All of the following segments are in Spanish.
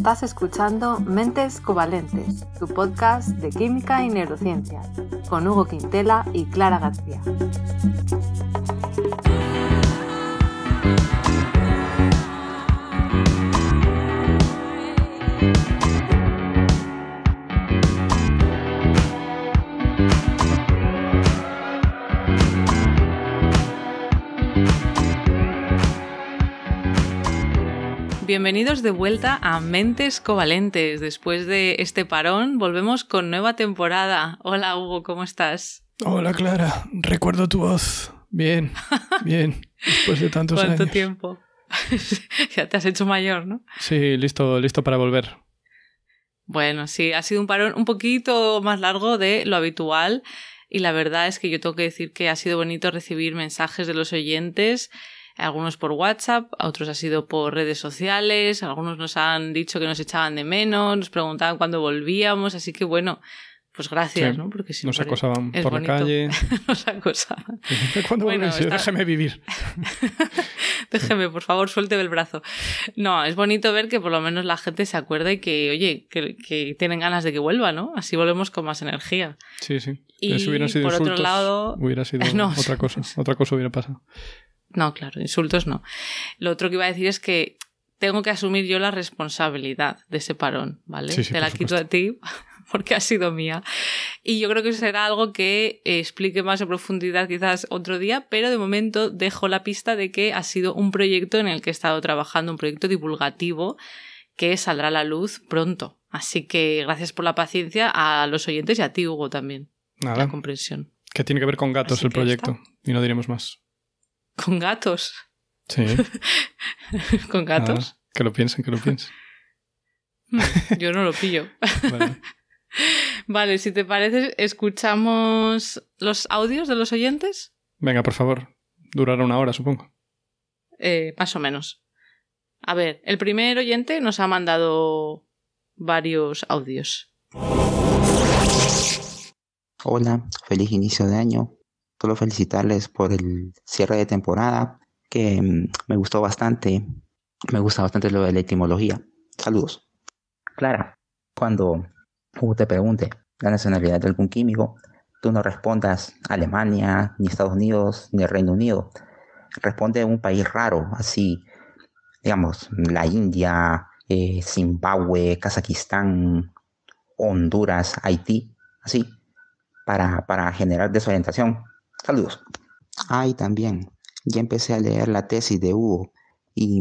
Estás escuchando Mentes Covalentes, tu podcast de química y neurociencia, con Hugo Quintela y Clara García. Bienvenidos de vuelta a Mentes Covalentes. Después de este parón, volvemos con nueva temporada. Hola Hugo, ¿cómo estás? Hola Clara, recuerdo tu voz. Bien, bien. Después de tantos años. ¿Cuánto tiempo? ya te has hecho mayor, ¿no? Sí, listo, listo para volver. Bueno, sí, ha sido un parón un poquito más largo de lo habitual y la verdad es que yo tengo que decir que ha sido bonito recibir mensajes de los oyentes algunos por WhatsApp, otros ha sido por redes sociales, algunos nos han dicho que nos echaban de menos, nos preguntaban cuándo volvíamos, así que bueno, pues gracias, ¿no? Porque si nos acosaban por la calle. nos acosaban. ¿Cuándo bueno, Déjeme vivir. Déjeme, por favor, suelte el brazo. No, es bonito ver que por lo menos la gente se acuerda y que, oye, que, tienen ganas de que vuelva, ¿no? Así volvemos con más energía. Sí, sí. Y por otro lado... Hubiera sido otra cosa. Otra cosa hubiera pasado. No, claro, insultos no. Lo otro que iba a decir es que tengo que asumir yo la responsabilidad de ese parón, ¿vale? Sí, sí, Te la quito a ti porque ha sido mía. Y yo creo que será algo que eh, explique más en profundidad quizás otro día, pero de momento dejo la pista de que ha sido un proyecto en el que he estado trabajando, un proyecto divulgativo que saldrá a la luz pronto. Así que gracias por la paciencia a los oyentes y a ti, Hugo, también. Nada. La comprensión. Que tiene que ver con gatos el proyecto. Y no diremos más con gatos. Sí. con gatos. Ah, que lo piensen, que lo piensen. Hmm, yo no lo pillo. Vale. si te parece, escuchamos los audios de los oyentes. Venga, por favor. Durará una hora, supongo. Eh, más o menos. A ver, el primer oyente nos ha mandado varios audios. Hola, feliz inicio de año solo felicitarles por el cierre de temporada, que mm, me gustó bastante. Me gusta bastante lo de la etimología. Saludos. Clara, cuando Hugo te pregunte la nacionalidad de algún químico, tú no respondas Alemania, ni Estados Unidos, ni Reino Unido. Responde un país raro, así, digamos, la India, eh, Zimbabue, Kazajistán, Honduras, Haití, así, para generar desorientación. Saludos. Ay, también, ya empecé a leer la tesis de Hugo y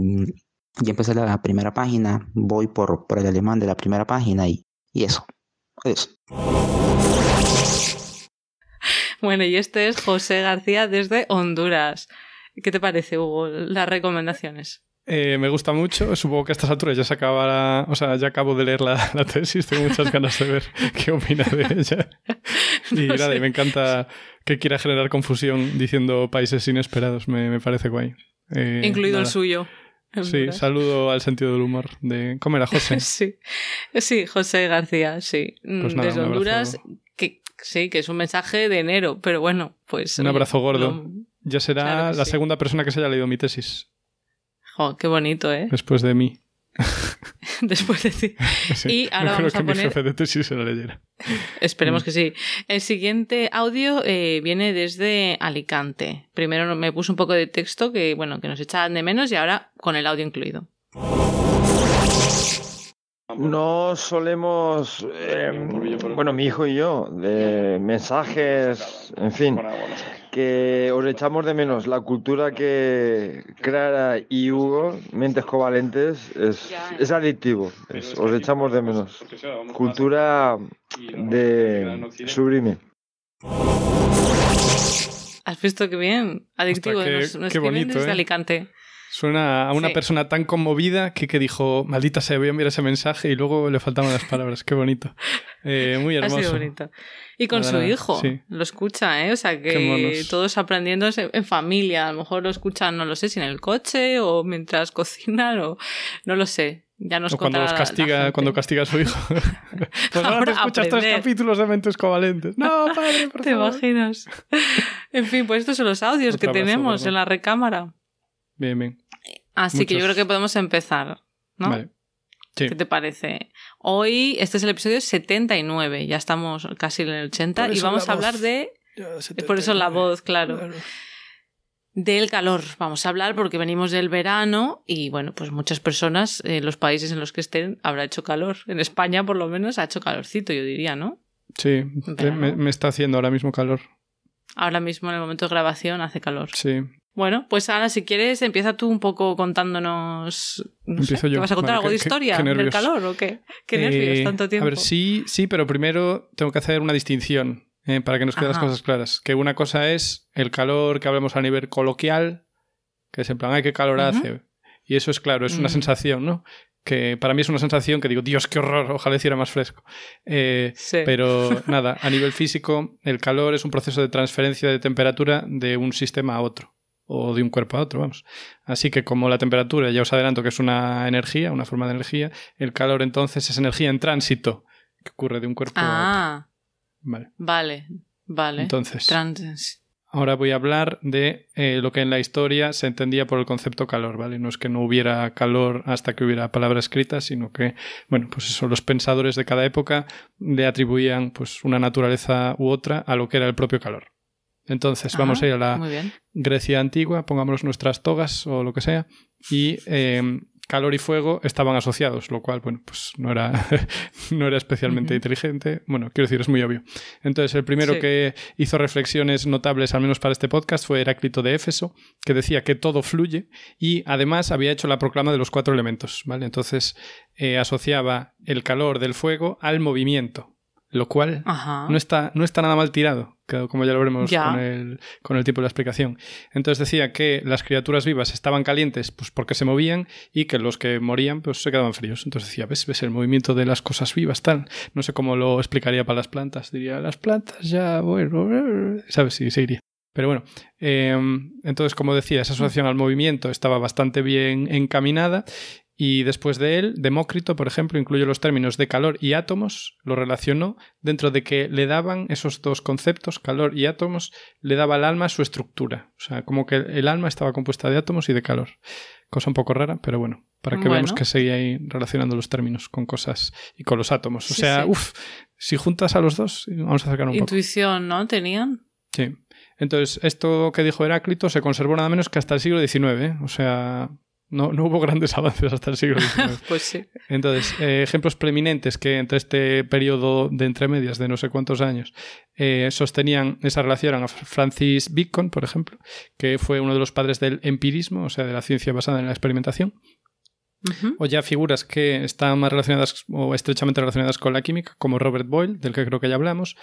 ya empecé la primera página, voy por, el alemán de la primera página y, y eso. Bueno, y este es José García desde Honduras. ¿Qué te parece, Hugo, las recomendaciones? Eh, me gusta mucho. Supongo que a estas alturas ya se acabará. O sea, ya acabo de leer la, tesis. Tengo muchas ganas de ver qué opina de ella. Y me encanta que quiera generar confusión diciendo países inesperados. Me, parece guay. Eh, Incluido el suyo. Sí, saludo al sentido del humor de. ¿Cómo era José? sí. sí, José García, sí. Mm, pues desde Honduras, que sí, que es un mensaje de enero, pero bueno, pues. Un eh, abrazo gordo. Ya será la segunda persona que se haya leído mi tesis. Oh, qué bonito, ¿eh? Después de mí. Después de ti. y ahora vamos a poner... Esperemos que sí. El siguiente audio eh, viene desde Alicante. Primero me puso un poco de texto que, bueno, que nos echaban de menos y ahora con el audio incluido. No solemos, pues eh, bueno, mi hijo y yo, de mensajes, en fin, que os echamos de menos. La cultura que Clara y Hugo, mentes covalentes, es, es adictivo. os echamos de menos. Cultura de sublime. ¿Has visto qué bien? Adictivo. nos, ¿eh? Alicante. Suena a una persona tan conmovida que, dijo, maldita sea, voy a enviar ese mensaje y luego le faltaban las palabras. Qué bonito. Eh, muy hermoso. Ha sido bonito. Y con su hijo, lo escucha, ¿eh? O sea que todos aprendiendo en familia. A lo mejor lo escuchan, no lo sé, si en el coche o mientras cocinan o no lo sé. Ya nos o cuando castiga, cuando castiga a su hijo. pues ahora, te escuchas tres capítulos de mentes covalentes. No, padre, por ¿Te imaginas? En fin, pues estos son los audios que tenemos en la recámara. Bien, bien. Así que yo creo que podemos empezar, ¿no? Vale. ¿Qué te parece? Hoy, este es el episodio 79, ya estamos casi en el 80 y vamos a hablar de... por eso la voz, claro. Del calor, vamos a hablar porque venimos del verano y bueno, pues muchas personas en los países en los que estén habrá hecho calor. En España por lo menos ha hecho calorcito, yo diría, ¿no? Sí, me, me, está haciendo ahora mismo calor. Ahora mismo en el momento de grabación hace calor. Sí, bueno, pues ahora, si quieres, empieza tú un poco contándonos. vas a contar algo de historia? ¿Del calor o qué? ¿Qué nervios? Eh, Tanto tiempo. A ver, sí, sí, pero primero tengo que hacer una distinción eh, para que nos queden las cosas claras. Que una cosa es el calor que hablamos a nivel coloquial, que es en plan, ay, qué calor hace. Y eso es claro, es una mm. sensación, ¿no? que para mí es una sensación que digo, Dios, qué horror, ojalá hiciera más fresco. Eh, pero nada, a nivel físico, el calor es un proceso de transferencia de temperatura de un sistema a otro o de un cuerpo a otro, vamos. Así que como la temperatura, ya os adelanto que es una energía, una forma de energía, el calor entonces es energía en tránsito que ocurre de un cuerpo a otro. Ah. Vale. Vale, vale. Entonces. ahora voy a hablar de eh, lo que en la historia se entendía por el concepto calor, ¿vale? No es que no hubiera calor hasta que hubiera palabra escrita, sino que, bueno, pues eso, los pensadores de cada época le atribuían pues una naturaleza u otra a lo que era el propio calor. Entonces vamos a ir a la Grecia antigua, pongámonos nuestras togas o lo que sea, y em, calor y fuego estaban asociados, lo cual, bueno, pues no era, no era especialmente inteligente. Bueno, quiero decir, es muy obvio. Entonces, el primero que hizo reflexiones notables, al menos para este podcast, fue Heráclito de Éfeso, que decía que todo fluye y además había hecho la proclama de los cuatro elementos, ¿vale? Entonces, eh, asociaba el calor del fuego al movimiento, lo cual no está, no está nada mal tirado, como ya lo veremos Con, el, con, el, tipo de la explicación. Entonces decía que las criaturas vivas estaban calientes pues porque se movían y que los que morían pues se quedaban fríos. Entonces decía, ves, el movimiento de las cosas vivas, tal. No sé cómo lo explicaría para las plantas. Diría, las plantas ya, bueno, eh", ¿sabes? Sí, seguiría. Pero bueno, em, entonces como decía, esa asociación al movimiento estaba bastante bien encaminada y después de él, Demócrito, por ejemplo, incluyó los términos de calor y átomos, lo relacionó dentro de que le daban esos dos conceptos, calor y átomos, le daba al alma su estructura. O sea, como que el alma estaba compuesta de átomos y de calor. Cosa un poco rara, pero bueno, para que veamos que seguía ahí relacionando los términos con cosas y con los átomos. O sea, uff, si juntas a los dos, vamos a acercar un poco. Intuición, ¿no? Tenían. Sí. Entonces, esto que dijo Heráclito se conservó nada menos que hasta el siglo XIX. ¿eh? O sea, no, hubo grandes avances hasta el siglo XIX. pues sí. Entonces, eh, ejemplos preeminentes que entre este periodo de entremedias de no sé cuántos años eh, sostenían esa relación eran Francis Bacon, por ejemplo, que fue uno de los padres del empirismo, o sea, de la ciencia basada en la experimentación. O ya figuras que están más relacionadas o estrechamente relacionadas con la química, como Robert Boyle, del que creo que ya hablamos,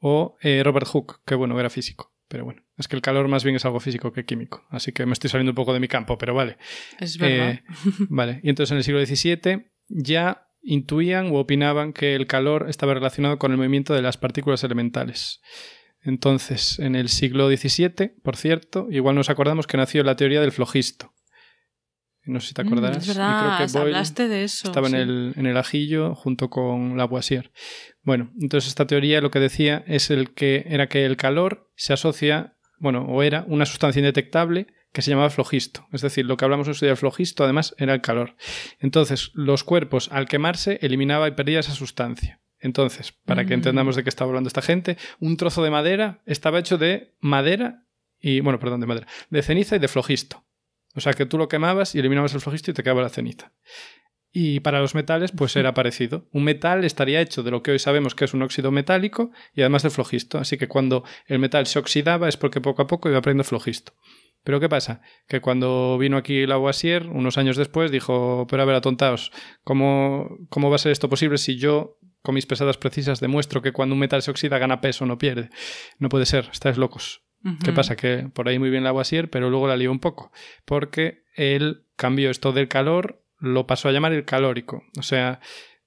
o eh, Robert Hooke, que bueno, era físico. Pero bueno, es que el calor más bien es algo físico que químico, así que me estoy saliendo un poco de mi campo, pero vale. Es verdad. Eh, vale, y entonces en el siglo XVII ya intuían o opinaban que el calor estaba relacionado con el movimiento de las partículas elementales. Entonces, en el siglo XVII, por cierto, igual nos acordamos que nació la teoría del flojisto, no sé si te mm, acordarás. hablaste de eso. Estaba en, el, ajillo junto con la Lavoisier. Bueno, entonces esta teoría lo que decía es el que era que el calor se asocia, bueno, o era una sustancia indetectable que se llamaba flojisto. Es decir, lo que hablamos en su flojisto, además, era el calor. Entonces, los cuerpos, al quemarse, eliminaba y perdía esa sustancia. Entonces, para que mm. entendamos de qué estaba hablando esta gente, un trozo de madera estaba hecho de madera y, bueno, perdón, de madera, de ceniza y de flojisto. O sea que tú lo quemabas y eliminabas el flojisto y te quedaba la ceniza. Y para los metales, pues era parecido. Un metal estaría hecho de lo que hoy sabemos que es un óxido metálico y además de flojisto. Así que cuando el metal se oxidaba es porque poco a poco iba aprendiendo flojisto. Pero ¿qué pasa? Que cuando vino aquí Lavoisier, unos años después, dijo, pero a ver, atontaos, ¿cómo, ¿cómo va a ser esto posible si yo, con mis pesadas precisas, demuestro que cuando un metal se oxida gana peso, no pierde? No puede ser, estáis locos. ¿Qué pasa? Que por ahí muy bien la Boisier, pero luego la lió un poco, porque él cambió esto del calor, lo pasó a llamar el calórico. O sea,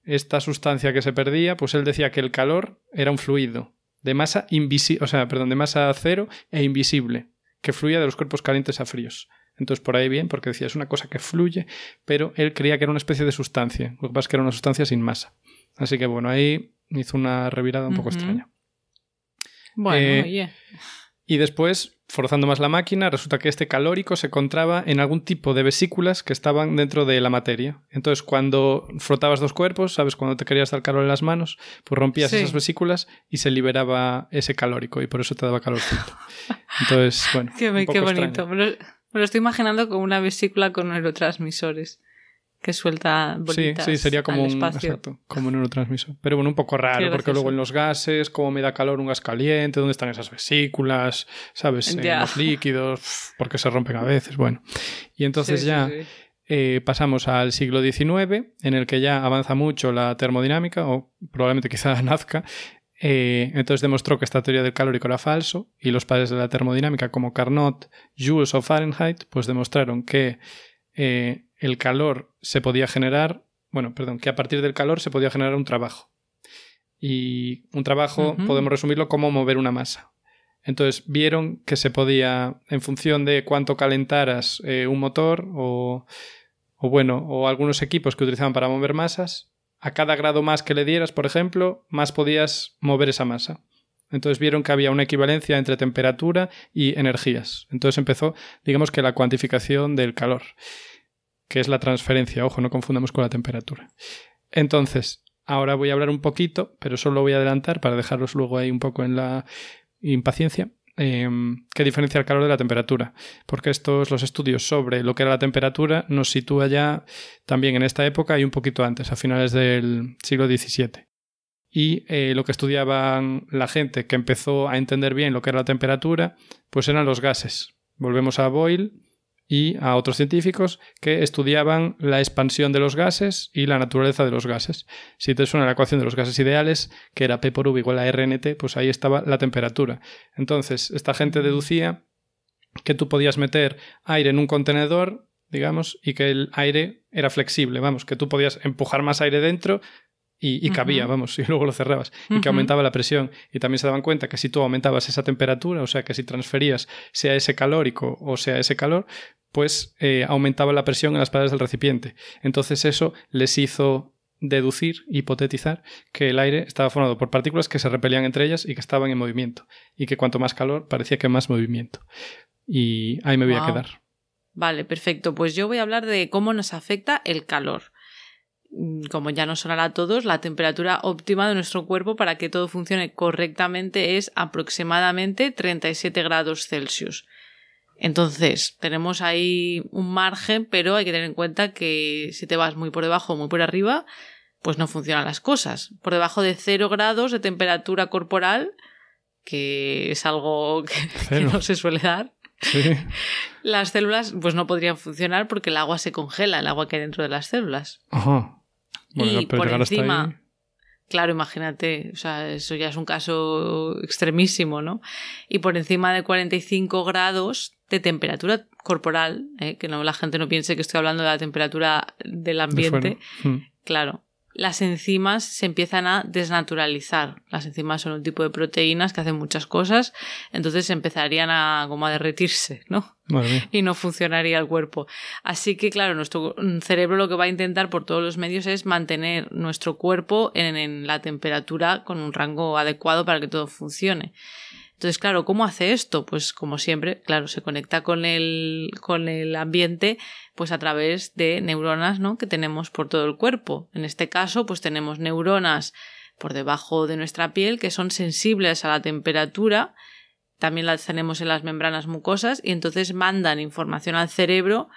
esta sustancia que se perdía, pues él decía que el calor era un fluido de masa invisible, o sea, perdón, de masa cero e invisible, que fluía de los cuerpos calientes a fríos. Entonces por ahí bien, porque decía, es una cosa que fluye, pero él creía que era una especie de sustancia, lo que pasa es que era una sustancia sin masa. Así que bueno, ahí hizo una revirada un poco extraña. Bueno, eh, y después, forzando más la máquina, resulta que este calórico se encontraba en algún tipo de vesículas que estaban dentro de la materia. Entonces, cuando frotabas dos cuerpos, ¿sabes? Cuando te querías dar calor en las manos, pues rompías esas vesículas y se liberaba ese calórico y por eso te daba calor. Entonces, bueno. qué, bonito. me lo, estoy imaginando como una vesícula con neurotransmisores que suelta bolitas Sí, sí, sería como un, como un neurotransmisor. Pero bueno, un poco raro, porque luego en los gases, cómo me da calor un gas caliente, dónde están esas vesículas, ¿sabes? En los líquidos, porque se rompen a veces, bueno. Y entonces ya eh, pasamos al siglo XIX, en el que ya avanza mucho la termodinámica, o probablemente quizá nazca, eh, entonces demostró que esta teoría del calórico era falso y los padres de la termodinámica como Carnot, Jules o Fahrenheit pues demostraron que eh, el calor se podía generar, bueno, perdón, que a partir del calor se podía generar un trabajo. Y un trabajo podemos resumirlo como mover una masa. Entonces vieron que se podía, en función de cuánto calentaras eh, un motor o, o bueno, o algunos equipos que utilizaban para mover masas, a cada grado más que le dieras, por ejemplo, más podías mover esa masa. Entonces vieron que había una equivalencia entre temperatura y energías. Entonces empezó, digamos que la cuantificación del calor que es la transferencia. Ojo, no confundamos con la temperatura. Entonces, ahora voy a hablar un poquito, pero solo voy a adelantar para dejarlos luego ahí un poco en la impaciencia. Em, qué diferencia el calor de la temperatura, porque estos los estudios sobre lo que era la temperatura nos sitúa ya también en esta época y un poquito antes, a finales del siglo XVII. Y eh, lo que estudiaban la gente que empezó a entender bien lo que era la temperatura, pues eran los gases. Volvemos a Boyle, y a otros científicos que estudiaban la expansión de los gases y la naturaleza de los gases. Si te suena la ecuación de los gases ideales, que era P por U igual a RNT, pues ahí estaba la temperatura. Entonces, esta gente deducía que tú podías meter aire en un contenedor digamos, y que el aire era flexible, vamos, que tú podías empujar más aire dentro y, cabía, vamos, y luego lo cerrabas, y que aumentaba la presión. Y también se daban cuenta que si tú aumentabas esa temperatura, o sea, que si transferías sea ese calórico o sea ese calor, pues eh, aumentaba la presión en las paredes del recipiente. Entonces eso les hizo deducir, hipotetizar, que el aire estaba formado por partículas que se repelían entre ellas y que estaban en movimiento, y que cuanto más calor parecía que más movimiento. Y ahí me voy a quedar. Vale, perfecto. Pues yo voy a hablar de cómo nos afecta el calor. Mm, como ya nos sonará a todos, la temperatura óptima de nuestro cuerpo para que todo funcione correctamente es aproximadamente 37 grados Celsius. Entonces, tenemos ahí un margen, pero hay que tener en cuenta que si te vas muy por debajo o muy por arriba, pues no funcionan las cosas. Por debajo de 0 grados de temperatura corporal, que es algo que, no se suele dar, las células pues no podrían funcionar porque el agua se congela, el agua que hay dentro de las células. Ajá y por encima, claro, imagínate, o sea, eso ya es un caso extremísimo, ¿no? Y por encima de 45 grados de temperatura corporal, ¿eh? que no la gente no piense que estoy hablando de la temperatura del ambiente, mm. claro, las enzimas se empiezan a desnaturalizar. Las enzimas son un tipo de proteínas que hacen muchas cosas, entonces empezarían a como a derretirse, ¿no? Y no funcionaría el cuerpo. Así que, claro, nuestro cerebro lo que va a intentar por todos los medios es mantener nuestro cuerpo en la temperatura con un rango adecuado para que todo funcione. Entonces, claro, ¿cómo hace esto? Pues como siempre, claro, se conecta con el, con el ambiente pues a través de neuronas ¿no? que tenemos por todo el cuerpo. En este caso, pues tenemos neuronas por debajo de nuestra piel que son sensibles a la temperatura, también las tenemos en las membranas mucosas y entonces mandan información al cerebro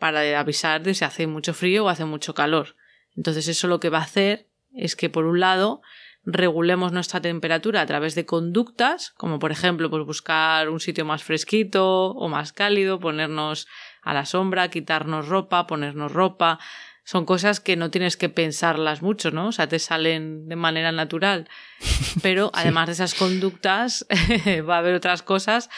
para avisar de si hace mucho frío o hace mucho calor. Entonces eso lo que va a hacer es que por un lado regulemos nuestra temperatura a través de conductas, como por ejemplo pues buscar un sitio más fresquito o más cálido, ponernos a la sombra, quitarnos ropa, ponernos ropa. Son cosas que no tienes que pensarlas mucho, ¿no? O sea, te salen de manera natural. Pero además de esas conductas, va a haber otras cosas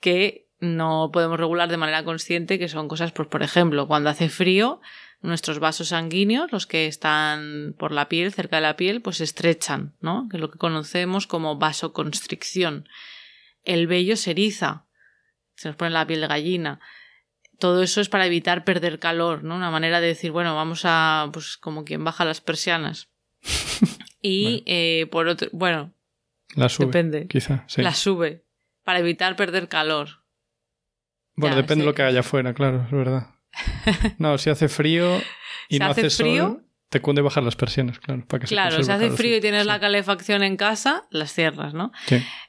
que no podemos regular de manera consciente, que son cosas, pues, por ejemplo, cuando hace frío, nuestros vasos sanguíneos, los que están por la piel, cerca de la piel, pues se estrechan, ¿no? Que es lo que conocemos como vasoconstricción. El vello se eriza, se nos pone la piel de gallina. Todo eso es para evitar perder calor, ¿no? Una manera de decir, bueno, vamos a, pues como quien baja las persianas. Y eh, por otro, bueno, la sube, depende. Quizá, sí. La sube, para evitar perder calor. Bueno, depende de lo que haya afuera, claro, es verdad. No, si hace frío y no hace, frío, sol, te cunde bajar las persianas, claro. claro, si hace frío y tienes la calefacción en casa, las cierras, ¿no?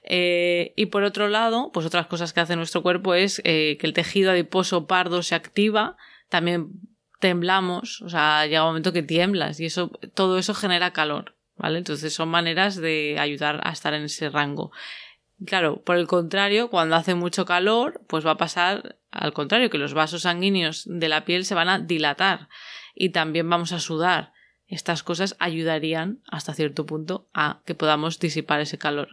Eh, y por otro lado, pues otras cosas que hace nuestro cuerpo es eh, que el tejido adiposo pardo se activa, también temblamos, o sea, llega un momento que tiemblas y eso, todo eso genera calor, ¿vale? Entonces son maneras de ayudar a estar en ese rango. Claro, por el contrario, cuando hace mucho calor, pues va a pasar al contrario, que los vasos sanguíneos de la piel se van a dilatar y también vamos a sudar. Estas cosas ayudarían hasta cierto punto a que podamos disipar ese calor.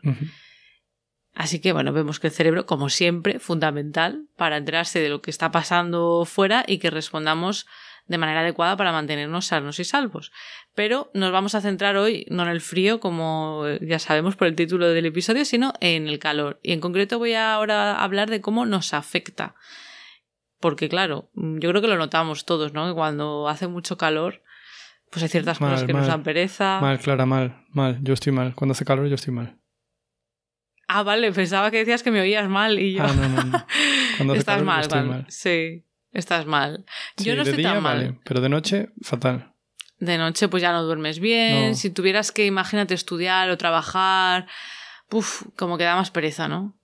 Así que bueno, vemos que el cerebro, como siempre, fundamental para enterarse de lo que está pasando fuera y que respondamos de manera adecuada para mantenernos sanos y salvos. Pero nos vamos a centrar hoy no en el frío, como eh, ya sabemos por el título del episodio, sino en el calor. Y en concreto voy ahora a hablar de cómo nos afecta. Porque claro, mm, yo creo que lo notamos todos, ¿no? Que cuando hace mucho calor, pues hay ciertas cosas que nos dan pereza. Mal, Clara, mal, mal. Yo estoy mal. Cuando hace calor, yo estoy mal. Ah, vale, pensaba que decías que me oías mal y yo. Ah, no, no, no. Cuando Estás estoy mal. Sí estás mal. Yo no estoy tan mal. pero de noche, fatal. De noche, pues ya no duermes bien. Si tuvieras que, imagínate, estudiar o trabajar, puff como que da más pereza, ¿no?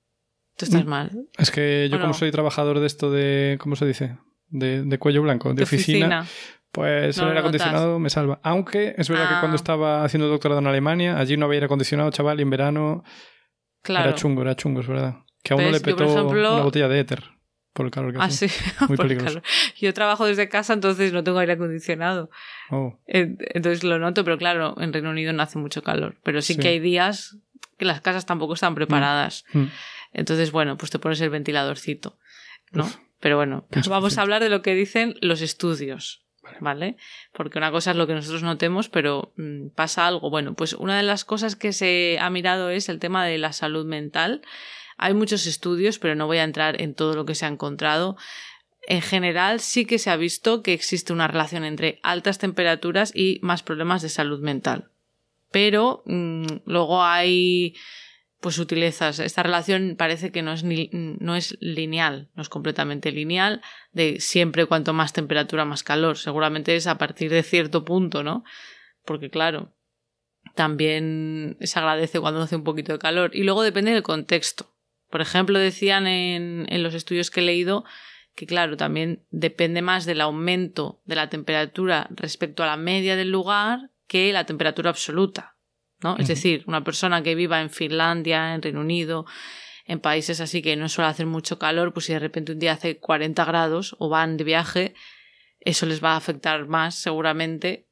Tú estás mm. mal. Es que yo, como soy trabajador de esto de. ¿Cómo se dice? De, de cuello blanco, de, oficina, Pues el aire acondicionado me salva. Aunque es verdad que ah. cuando estaba haciendo doctorado en Alemania, allí no había aire acondicionado, chaval, y en verano. Claro. Era chungo, era chungo, es verdad. Que a uno pues le petó una botella de éter. Por el calor que ah, hace. Ah, sí. Muy peligroso. Yo trabajo desde casa, entonces no tengo aire acondicionado. Oh. Entonces lo noto, pero claro, en Reino Unido no hace mucho calor. Pero sí, que hay días que las casas tampoco están mm. preparadas. Mm. Entonces, bueno, pues te pones el ventiladorcito, ¿no? Pero bueno, vamos a hablar de lo que dicen los estudios. Vale. Porque una cosa es lo que nosotros notemos, pero mm, pasa algo. Bueno, pues una de las cosas que se ha mirado es el tema de la salud mental hay muchos estudios, pero no voy a entrar en todo lo que se ha encontrado. En general sí que se ha visto que existe una relación entre altas temperaturas y más problemas de salud mental. Pero mm, luego hay pues sutilezas. Esta relación parece que no es, no es lineal, no es completamente lineal, de siempre cuanto más temperatura, más calor. Seguramente es a partir de cierto punto, ¿no? Porque claro, también se agradece cuando hace un poquito de calor. Y luego depende del contexto. Por ejemplo, decían en, los estudios que he leído que claro, también depende más del aumento de la temperatura respecto a la media del lugar que la temperatura absoluta, ¿no? Es decir, una persona que viva en Finlandia, en Reino Unido, en países así que no suele hacer mucho calor, pues si de repente un día hace 40 grados o van de viaje, eso les va a afectar más seguramente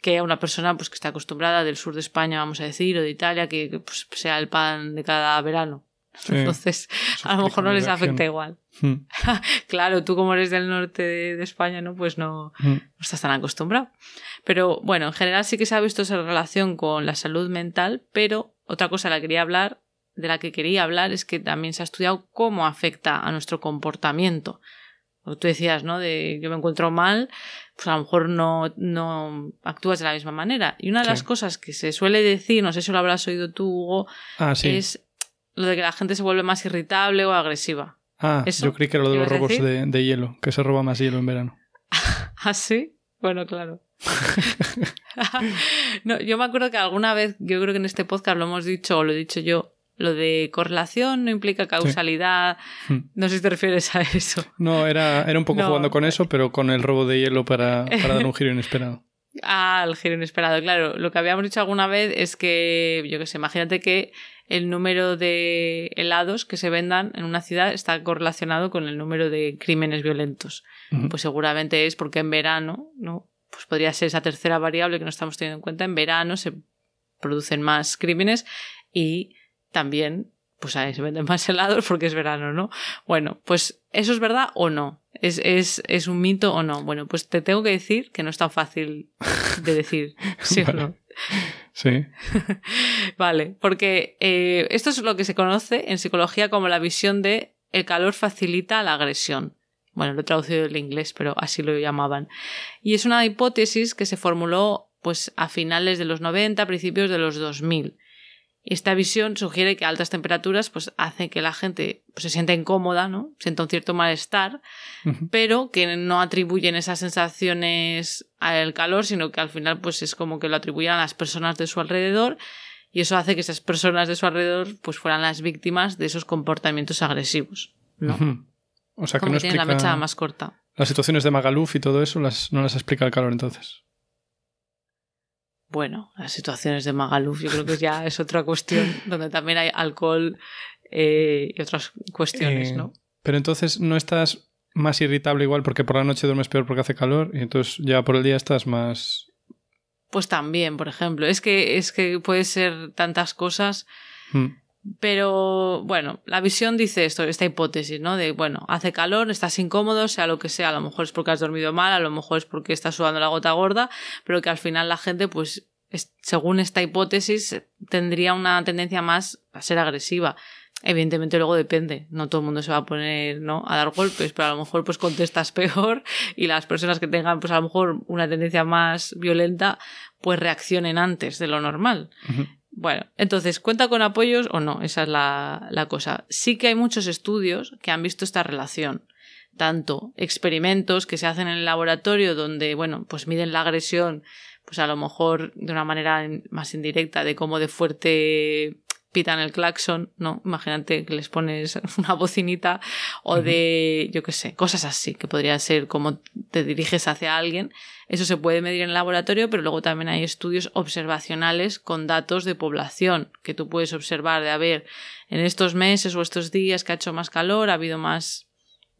que a una persona pues que está acostumbrada del sur de España, vamos a decir, o de Italia, que pues, sea el pan de cada verano. Entonces, a lo mejor no les afecta igual. Hmm. claro, tú como eres del norte de, España, ¿no? Pues hmm. no, estás tan acostumbrado. Pero bueno, en general sí que se ha visto esa relación con la salud mental, pero otra cosa la quería hablar, de la que quería hablar, es que también se ha estudiado cómo afecta a nuestro comportamiento. O tú decías, ¿no? De yo me encuentro mal, pues a lo mejor no, no actúas de la misma manera. Y una de las cosas que se suele decir, no sé si lo habrás oído tú, Hugo, ah, es lo de que la gente se vuelve más irritable o agresiva. Ah, yo creí que era lo de los robos de, hielo, que se roba más hielo en verano. ¿Ah, sí? Bueno, claro. yo me acuerdo que alguna vez, yo creo que en este podcast lo hemos dicho, o lo he dicho yo, lo de correlación no implica causalidad. Hmm. No sé si te refieres a eso. No, era, era un poco jugando con eso, pero con el robo de hielo para dar un giro inesperado. Ah, el giro inesperado, claro. Lo que habíamos dicho alguna vez es que, yo qué sé, imagínate que el número de helados que se vendan en una ciudad está correlacionado con el número de crímenes violentos. Pues seguramente es porque en verano, ¿no? Pues podría ser esa tercera variable que no estamos teniendo en cuenta. En verano se producen más crímenes y también pues se venden más helados porque es verano, ¿no? Bueno, pues eso es verdad o no. ¿Es, es, es un mito o no? Bueno, pues te tengo que decir que no es tan fácil de decir, sí o no. Sí. vale, porque eh, esto es lo que se conoce en psicología como la visión de el calor facilita la agresión. Bueno, lo he traducido del inglés, pero así lo llamaban. Y es una hipótesis que se formuló pues a finales de los 90, principios de los 2000 esta visión sugiere que altas temperaturas pues hacen que la gente pues, se sienta incómoda, ¿no? Sienta un cierto malestar, pero que no atribuyen esas sensaciones al calor, sino que al final pues es como que lo atribuyen a las personas de su alrededor y eso hace que esas personas de su alrededor pues fueran las víctimas de esos comportamientos agresivos, O sea, que no explica... la mecha más corta. Las situaciones de Magaluf y todo eso no las explica el calor entonces. Bueno, las situaciones de Magaluf yo creo que ya es otra cuestión donde también hay alcohol eh, y otras cuestiones, eh, ¿no? Pero entonces no estás más irritable igual porque por la noche duermes peor porque hace calor y entonces ya por el día estás más... Pues también, por ejemplo, es que, es que puede ser tantas cosas. Mm. Pero bueno, la visión dice esto, esta hipótesis, ¿no? De bueno, hace calor, estás incómodo, sea lo que sea, a lo mejor es porque has dormido mal, a lo mejor es porque estás sudando la gota gorda, pero que al final la gente, pues, según esta hipótesis, tendría una tendencia más a ser agresiva. Evidentemente luego depende, no todo el mundo se va a poner, ¿no? A dar golpes, pero a lo mejor pues contestas peor y las personas que tengan pues a lo mejor una tendencia más violenta pues reaccionen antes de lo normal. Bueno, entonces, ¿cuenta con apoyos o no? Esa es la, la cosa. Sí que hay muchos estudios que han visto esta relación tanto experimentos que se hacen en el laboratorio donde, bueno, pues miden la agresión, pues a lo mejor de una manera más indirecta de cómo de fuerte pitan el claxon, ¿no? Imagínate que les pones una bocinita o de, yo qué sé, cosas así, que podría ser como te diriges hacia alguien eso se puede medir en el laboratorio, pero luego también hay estudios observacionales con datos de población que tú puedes observar de, haber en estos meses o estos días que ha hecho más calor, ha habido más,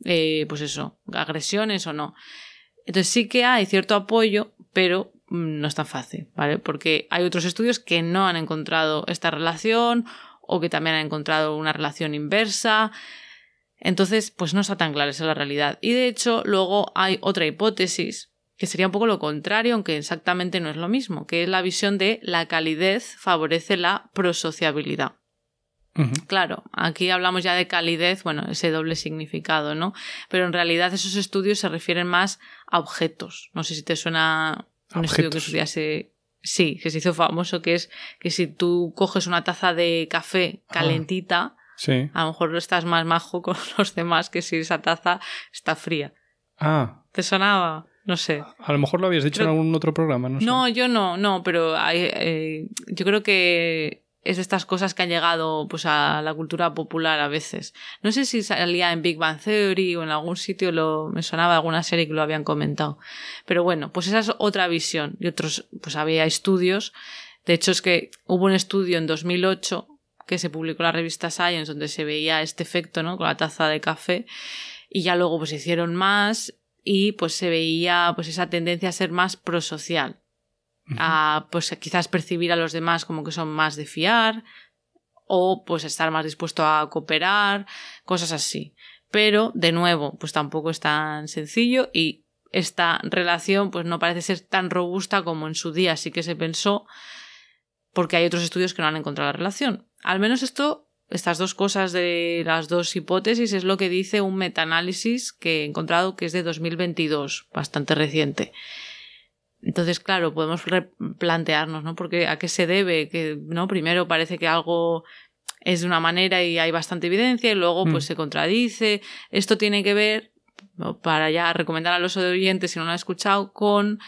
eh, pues eso, agresiones o no. Entonces sí que hay cierto apoyo, pero mm, no es tan fácil, ¿vale? Porque hay otros estudios que no han encontrado esta relación o que también han encontrado una relación inversa. Entonces, pues no está tan clara esa es la realidad. Y de hecho, luego hay otra hipótesis que sería un poco lo contrario, aunque exactamente no es lo mismo, que es la visión de la calidez favorece la prosociabilidad. Claro, aquí hablamos ya de calidez, bueno, ese doble significado, ¿no? Pero en realidad esos estudios se refieren más a objetos. No sé si te suena un estudio que se Sí, que se hizo famoso, que es que si tú coges una taza de café ah. calentita, a lo mejor estás más majo con los demás que si esa taza está fría. Ah. ¿Te sonaba? No sé. A lo mejor lo habías dicho en algún otro programa, ¿no? No, yo no, no, pero eh, yo creo que es de estas cosas que han llegado pues a la cultura popular a veces. No sé si salía en Big Bang Theory o en algún sitio lo me sonaba alguna serie que lo habían comentado. Pero bueno, pues esa es otra visión y otros pues había estudios. De hecho es que hubo un estudio en 2008 que se publicó en la revista Science donde se veía este efecto, ¿no? con la taza de café y ya luego pues hicieron más y pues se veía pues esa tendencia a ser más prosocial, a pues quizás percibir a los demás como que son más de fiar o pues estar más dispuesto a cooperar, cosas así. Pero de nuevo, pues tampoco es tan sencillo y esta relación pues no parece ser tan robusta como en su día sí que se pensó porque hay otros estudios que no han encontrado la relación. Al menos esto estas dos cosas de las dos hipótesis es lo que dice un metaanálisis que he encontrado que es de 2022, bastante reciente. Entonces, claro, podemos plantearnos, ¿no? Porque a qué se debe, que, ¿no? Primero parece que algo es de una manera y hay bastante evidencia y luego pues mm. se contradice. Esto tiene que ver, para ya recomendar a los oyentes si no lo han escuchado, con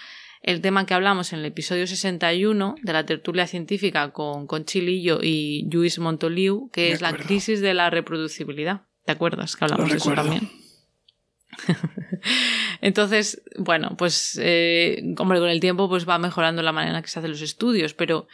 el tema que hablamos en el episodio 61 de la tertulia científica con, con Chilillo y Luis Montoliu, que es la crisis de la reproducibilidad. ¿Te acuerdas que hablamos de eso también? Entonces, bueno, pues eh, hombre, con el tiempo pues va mejorando la manera en que se hacen los estudios, pero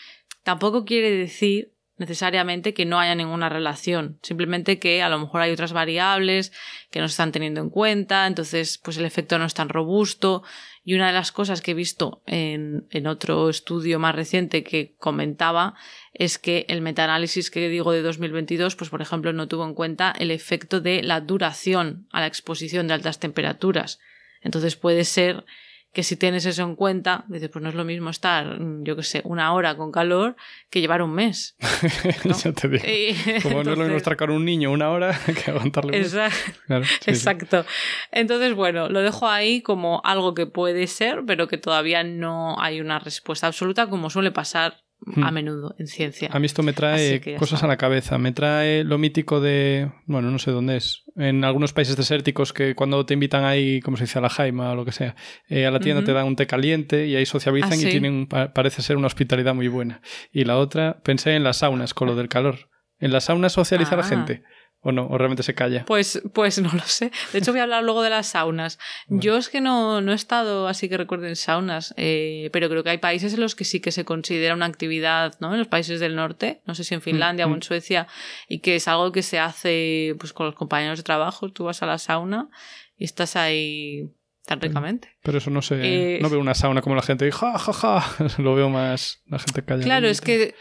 tampoco quiere decir necesariamente que no haya ninguna relación, simplemente que a lo mejor hay otras variables que no se están teniendo en cuenta, entonces pues el efecto no es tan robusto y una de las cosas que he visto en, otro estudio más reciente que comentaba es que el metaanálisis que digo de 2022, pues por ejemplo, no tuvo en cuenta el efecto de la duración a la exposición de altas temperaturas. Entonces puede ser que si tienes eso en cuenta, dices, pues no es lo mismo estar, mm, yo que sé, una hora con calor que llevar un mes. ya te digo. Como no es lo mismo estar con un niño una hora que aguantarle Exacto. Exacto. Entonces, bueno, lo dejo ahí como algo que puede ser, pero que todavía no hay una respuesta absoluta, como suele pasar Hmm. a menudo en ciencia. A mí esto me trae cosas a la cabeza. Me trae lo mítico de. Bueno, no sé dónde es. En algunos países desérticos que cuando te invitan ahí, como se dice, a la jaima o lo que sea, eh, a la tienda te dan un té caliente y ahí socializan ah, y tienen, parece ser una hospitalidad muy buena. Y la otra, pensé en las saunas con lo del calor. En las saunas socializa la ah. gente. ¿O no? ¿O realmente se calla? Pues, pues no lo sé. De hecho, voy a hablar luego de las saunas. Yo es que no, he estado así que recuerden saunas, eh, pero creo que hay países en los que sí que se considera una actividad, ¿no? En los países del norte, no sé si en Finlandia o en mm, mm. Suecia, y que es algo que se hace pues con los compañeros de trabajo. Tú vas a la sauna y estás ahí tan ricamente. Pero eso no sé. Eh, no veo una sauna como la gente y ja, ja, ja. lo veo más la gente callada. Claro, es que.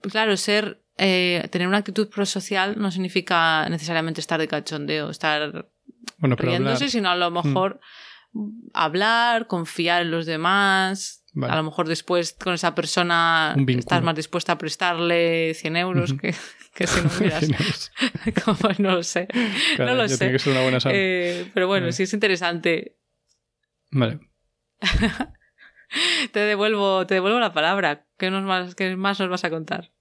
Claro, ser eh, tener una actitud prosocial no significa necesariamente estar de cachondeo, estar riéndose, sino a lo mm. mejor hablar, confiar en los demás. A lo mejor después con esa persona estás más dispuesta a prestarle 100 euros que, que, si no miras. no lo sé. no lo sé. Eh, pero bueno, sí es interesante. Vale. te devuelvo, te devuelvo la palabra. ¿Qué, más, ¿Qué más nos vas a contar?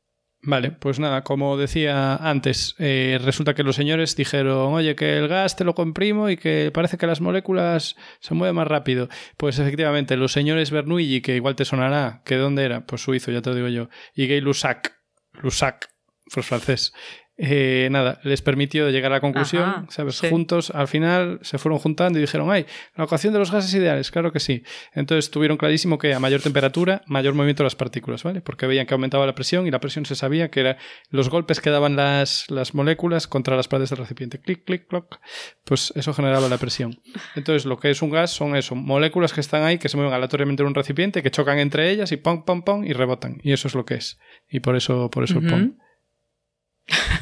Vale, pues nada, como decía antes, eh, resulta que los señores dijeron, oye, que el gas te lo comprimo y que parece que las moléculas se mueven más rápido. Pues efectivamente, los señores Bernoulli, que igual te sonará, que dónde era, pues suizo, ya te lo digo yo, y Gay Lussac, Lussac, pues francés, eh, nada, les permitió llegar a la conclusión, ¿sabes? Juntos, al final se fueron juntando y dijeron, ay, la ecuación de los gases ideales, claro que sí. Entonces tuvieron clarísimo que a mayor temperatura, mayor movimiento de las partículas, ¿vale? Porque veían que aumentaba la presión y la presión se sabía que era los golpes que daban las, las moléculas contra las paredes del recipiente. Clic, clic, cloc. Pues eso generaba la presión. Entonces lo que es un gas son eso, moléculas que están ahí, que se mueven aleatoriamente en un recipiente, que chocan entre ellas y pam, pam, pam y rebotan. Y eso es lo que es. Y por eso, por eso el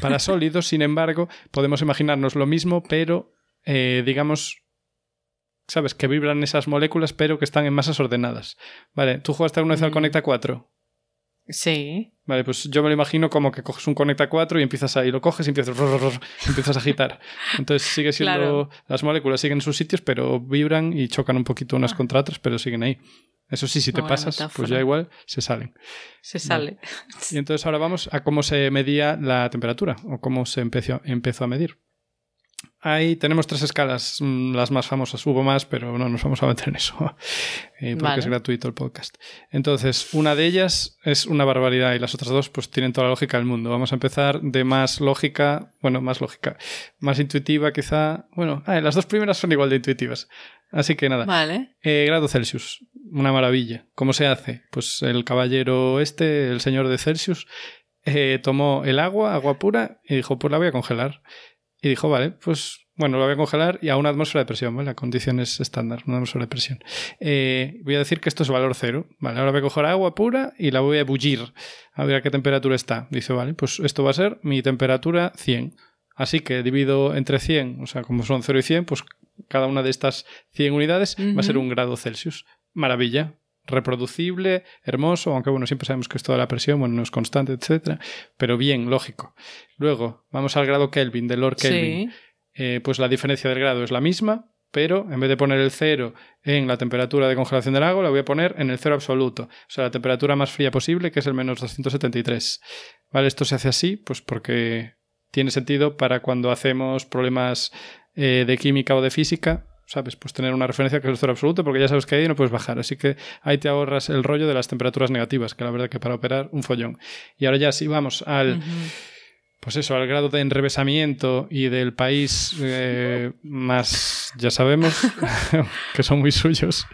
para sólidos, sin embargo, podemos imaginarnos lo mismo, pero eh, digamos, sabes, que vibran esas moléculas, pero que están en masas ordenadas. Vale, ¿tú jugaste alguna vez al Conecta 4? Sí. Vale, pues yo me lo imagino como que coges un Conecta 4 y empiezas ahí, lo coges y empiezas, empiezas a agitar. Entonces sigue siendo, las moléculas siguen en sus sitios, pero vibran y chocan un poquito unas ah. contra otras, pero siguen ahí. Eso sí, si te pasas, pues ya igual se salen. Se sale. Y entonces ahora vamos a cómo se medía la temperatura o cómo se empezó, a medir. Ahí tenemos tres escalas, mm, las más famosas. Hubo más, pero no nos vamos a meter en eso, eh, porque es gratuito el podcast. Entonces, una de ellas es una barbaridad y las otras dos pues tienen toda la lógica del mundo. Vamos a empezar de más lógica, bueno, más lógica, más intuitiva quizá. Bueno, ah, las dos primeras son igual de intuitivas. Así que nada. Vale. Eh, grado Celsius una maravilla. ¿Cómo se hace? Pues el caballero este, el señor de Celsius, eh, tomó el agua, agua pura, y dijo, pues la voy a congelar. Y dijo, vale, pues bueno, la voy a congelar y a una atmósfera de presión, ¿vale? condición condiciones estándar, una atmósfera de presión. Eh, voy a decir que esto es valor cero, ¿vale? Ahora voy a coger agua pura y la voy a bullir, a ver a qué temperatura está. Dice, vale, pues esto va a ser mi temperatura 100. Así que divido entre 100, o sea, como son 0 y 100, pues cada una de estas 100 unidades va a ser un grado Celsius maravilla. Reproducible, hermoso, aunque bueno, siempre sabemos que es toda la presión, bueno, no es constante, etcétera, pero bien, lógico. Luego, vamos al grado Kelvin, del Lord Kelvin. Eh, pues la diferencia del grado es la misma, pero en vez de poner el cero en la temperatura de congelación del agua, la voy a poner en el cero absoluto, o sea, la temperatura más fría posible, que es el menos 273. ¿Vale? Esto se hace así, pues porque tiene sentido para cuando hacemos problemas eh, de química o de física, ¿sabes? Pues tener una referencia que es el cero absoluto porque ya sabes que ahí no puedes bajar. Así que ahí te ahorras el rollo de las temperaturas negativas, que la verdad que para operar un follón. Y ahora ya sí vamos al... Pues eso, al grado de enrevesamiento y del país eh, más, ya sabemos, que son muy suyos,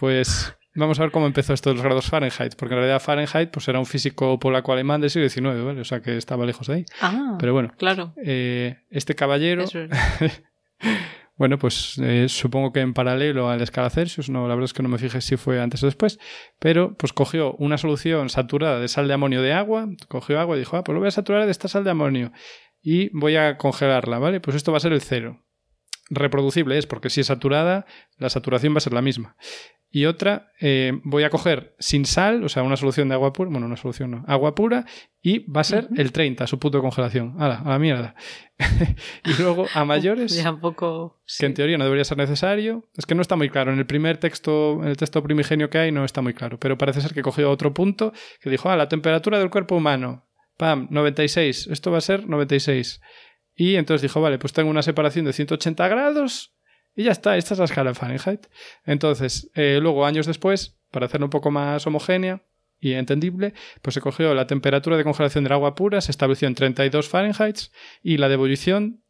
pues Vamos a ver cómo empezó esto de los grados Fahrenheit, porque en realidad Fahrenheit pues, era un físico polaco-alemán de siglo XIX, ¿vale? o sea que estaba lejos de ahí. Ah, Pero bueno, claro. Eh, este caballero Bueno, pues eh, supongo que en paralelo al la escala Celsius, no, la verdad es que no me fijé si fue antes o después, pero pues cogió una solución saturada de sal de amonio de agua, cogió agua y dijo, ah, pues lo voy a saturar de esta sal de amonio y voy a congelarla, ¿vale? Pues esto va a ser el cero reproducible es, porque si es saturada, la saturación va a ser la misma. Y otra, eh, voy a coger sin sal, o sea, una solución de agua pura, bueno, una solución no, agua pura, y va a ser el 30, su punto de congelación. ¡Hala, a la mierda! y luego a mayores, que en teoría no debería ser necesario, es que no está muy claro. En el primer texto, en el texto primigenio que hay, no está muy claro, pero parece ser que cogió otro punto que dijo, ah, la temperatura del cuerpo humano, pam, 96, esto va a ser 96. Y entonces dijo, vale, pues tengo una separación de 180 grados y ya está, esta es la escala Fahrenheit. Entonces, eh, luego, años después, para hacerlo un poco más homogénea y entendible, pues se cogió la temperatura de congelación del agua pura, se estableció en 32 Fahrenheit y la de ebullición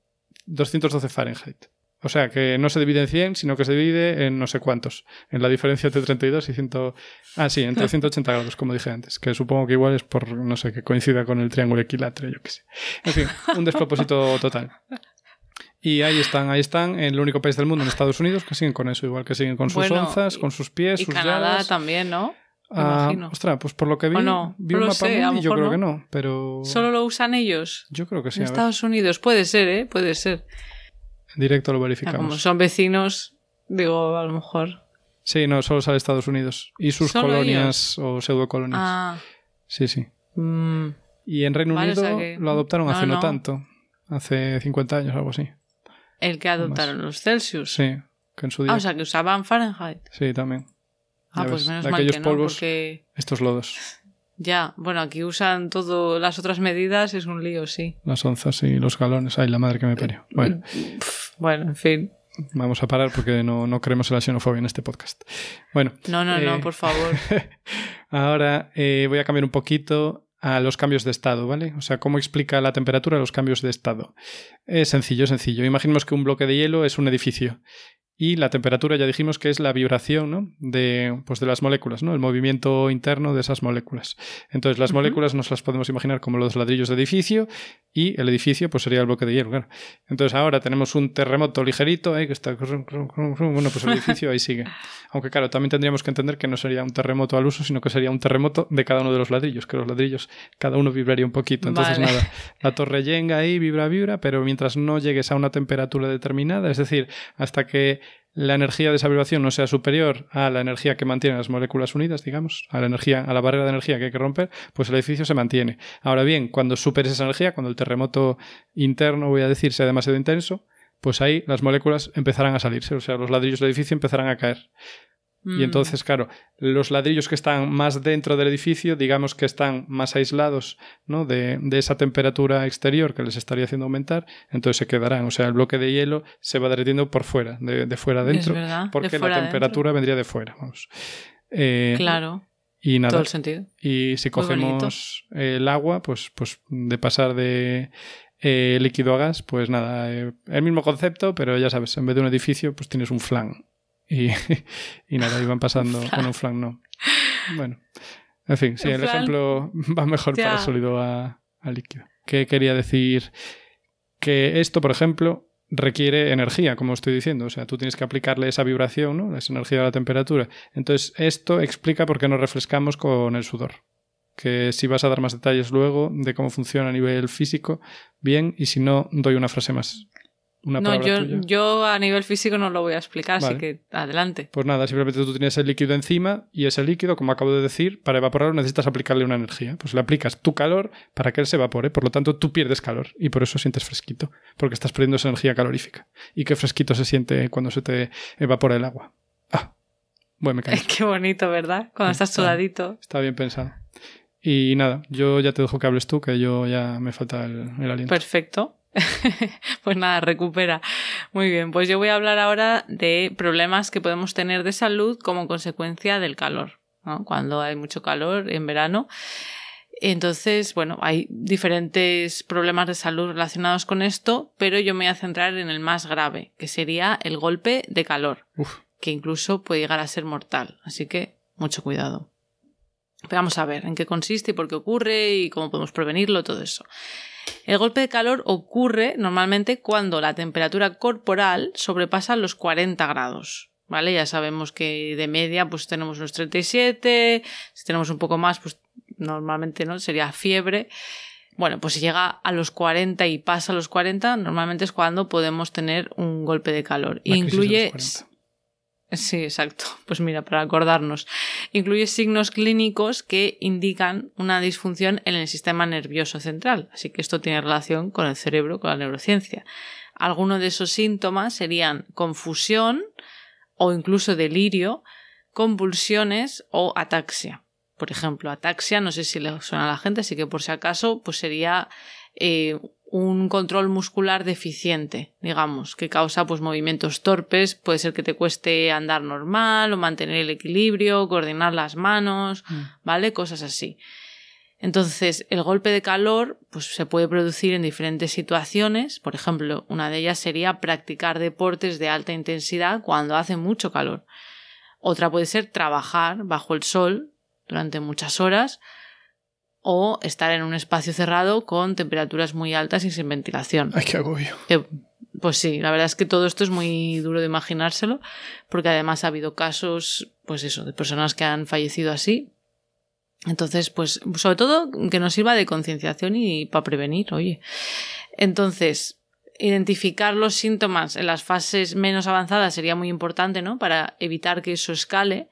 212 Fahrenheit. O sea, que no se divide en 100, sino que se divide en no sé cuántos. En la diferencia entre 32 y 100... Ah, sí, entre 180 grados, como dije antes. Que supongo que igual es por, no sé, que coincida con el triángulo equilátero, yo qué sé. En fin, un despropósito total. Y ahí están, ahí están, en el único país del mundo, en Estados Unidos, que siguen con eso, igual que siguen con sus onzas, con sus pies, y Canadá también, ¿no? Ah, ostras, pues por lo que vi, vi yo creo que no, pero... ¿Solo lo usan ellos? Yo creo que sí. En Estados Unidos, puede ser, ¿eh? Puede ser directo lo ah, verificamos. como son vecinos, digo, a lo mejor. Sí, no, solo sale Estados Unidos. Y sus colonias o pseudo-colonias. Ah. Sí, sí. Mm. Y en Reino Unido lo adoptaron hace no. tanto. Hace 50 años, algo así. El que adoptaron los Celsius. Sí, que en su ah, día. o sea, que usaban Fahrenheit. Sí, también. Ah, pues menos mal aquellos que polvos, porque... estos lodos. Ya, bueno, aquí usan todo, las otras medidas, es un lío, sí. Las onzas y los galones, ay, la madre que me parió. Bueno. Bueno, en fin. Vamos a parar porque no, creemos en la xenofobia en este podcast. Bueno. No, no, no, eh, por favor. ahora eh, voy a cambiar un poquito a los cambios de estado, ¿vale? O sea, ¿cómo explica la temperatura los cambios de estado? Es sencillo, sencillo. Imaginemos que un bloque de hielo es un edificio y la temperatura ya dijimos que es la vibración de, pues de las moléculas, ¿no? el movimiento interno de esas moléculas. Entonces las moléculas nos las podemos imaginar como los ladrillos de edificio y el edificio pues sería el bloque de hierro. Entonces ahora tenemos un terremoto ligerito ¿eh? que está... Bueno, pues el edificio ahí sigue. Aunque claro, también tendríamos que entender que no sería un terremoto al uso, sino que sería un terremoto de cada uno de los ladrillos, que los ladrillos cada uno vibraría un poquito. Entonces nada, la torre llega ahí, vibra, vibra, pero mientras no llegues a una temperatura determinada, es decir, hasta que la energía de esa vibración no sea superior a la energía que mantienen las moléculas unidas, digamos, a la energía, a la barrera de energía que hay que romper, pues el edificio se mantiene. Ahora bien, cuando superes esa energía, cuando el terremoto interno, voy a decir, sea demasiado intenso, pues ahí las moléculas empezarán a salirse, o sea, los ladrillos del edificio empezarán a caer. Mm. Y entonces, claro, los ladrillos que están más dentro del edificio, digamos que están más aislados ¿no? de, esa temperatura exterior que les estaría haciendo aumentar, entonces se quedarán. O sea, el bloque de hielo se va derritiendo por fuera, de, fuera adentro, porque la temperatura vendría de fuera. Eh, claro. Y nada. Todo el sentido. Y si cogemos el agua, pues, pues de pasar de eh, líquido a gas, pues nada, eh, el mismo concepto, pero ya sabes, en vez de un edificio, pues tienes un flan. y, nada, iban pasando con un flan no. Bueno, en fin, sí, el, ejemplo va mejor para para sólido a, líquido. ¿Qué quería decir? Que esto, por ejemplo, requiere energía, como estoy diciendo. O sea, tú tienes que aplicarle esa vibración, ¿no? Esa energía a la temperatura. Entonces, esto explica por qué nos refrescamos con el sudor. Que si vas a dar más detalles luego de cómo funciona a nivel físico, bien, y si no, doy una frase más no, yo, a nivel físico no lo voy a explicar, así que adelante. Pues nada, simplemente tú tienes el líquido encima y ese líquido, como acabo de decir, para evaporarlo necesitas aplicarle una energía. Pues le aplicas tu calor para que él se evapore, por lo tanto tú pierdes calor y por eso sientes fresquito, porque estás perdiendo esa energía calorífica. ¿Y qué fresquito se siente cuando se te evapora el agua? Ah, buen Qué bonito, ¿verdad? Cuando estás sudadito. Está bien pensado. Y nada, yo ya te dejo que hables tú, que yo ya me falta el aliento. Perfecto. pues nada, recupera. Muy bien, pues yo voy a hablar ahora de problemas que podemos tener de salud como consecuencia del calor. Cuando hay mucho calor en verano. Entonces, bueno, hay diferentes problemas de salud relacionados con esto, pero yo me voy a centrar en el más grave, que sería el golpe de calor, que incluso puede llegar a ser mortal. Así que mucho cuidado. vamos a ver en qué consiste y por qué ocurre y cómo podemos prevenirlo, todo eso. El golpe de calor ocurre normalmente cuando la temperatura corporal sobrepasa los 40 grados. ¿Vale? Ya sabemos que de media pues tenemos unos 37, si tenemos un poco más pues normalmente no sería fiebre. Bueno, pues si llega a los 40 y pasa a los 40, normalmente es cuando podemos tener un golpe de calor. Incluye, Sí, exacto. Pues mira, para acordarnos. Incluye signos clínicos que indican una disfunción en el sistema nervioso central. Así que esto tiene relación con el cerebro, con la neurociencia. Algunos de esos síntomas serían confusión o incluso delirio, convulsiones o ataxia. Por ejemplo, ataxia, no sé si le suena a la gente, así que por si acaso, pues sería eh, un control muscular deficiente, digamos, que causa pues movimientos torpes, puede ser que te cueste andar normal o mantener el equilibrio, coordinar las manos, mm. ¿vale? Cosas así. Entonces, el golpe de calor pues se puede producir en diferentes situaciones, por ejemplo, una de ellas sería practicar deportes de alta intensidad cuando hace mucho calor. Otra puede ser trabajar bajo el sol durante muchas horas, o estar en un espacio cerrado con temperaturas muy altas y sin ventilación. Ay, qué agobio. pues sí, la verdad es que todo esto es muy duro de imaginárselo, porque además ha habido casos, pues eso, de personas que han fallecido así. Entonces, pues, sobre todo que nos sirva de concienciación y para prevenir, oye. Entonces, identificar los síntomas en las fases menos avanzadas sería muy importante, ¿no? Para evitar que eso escale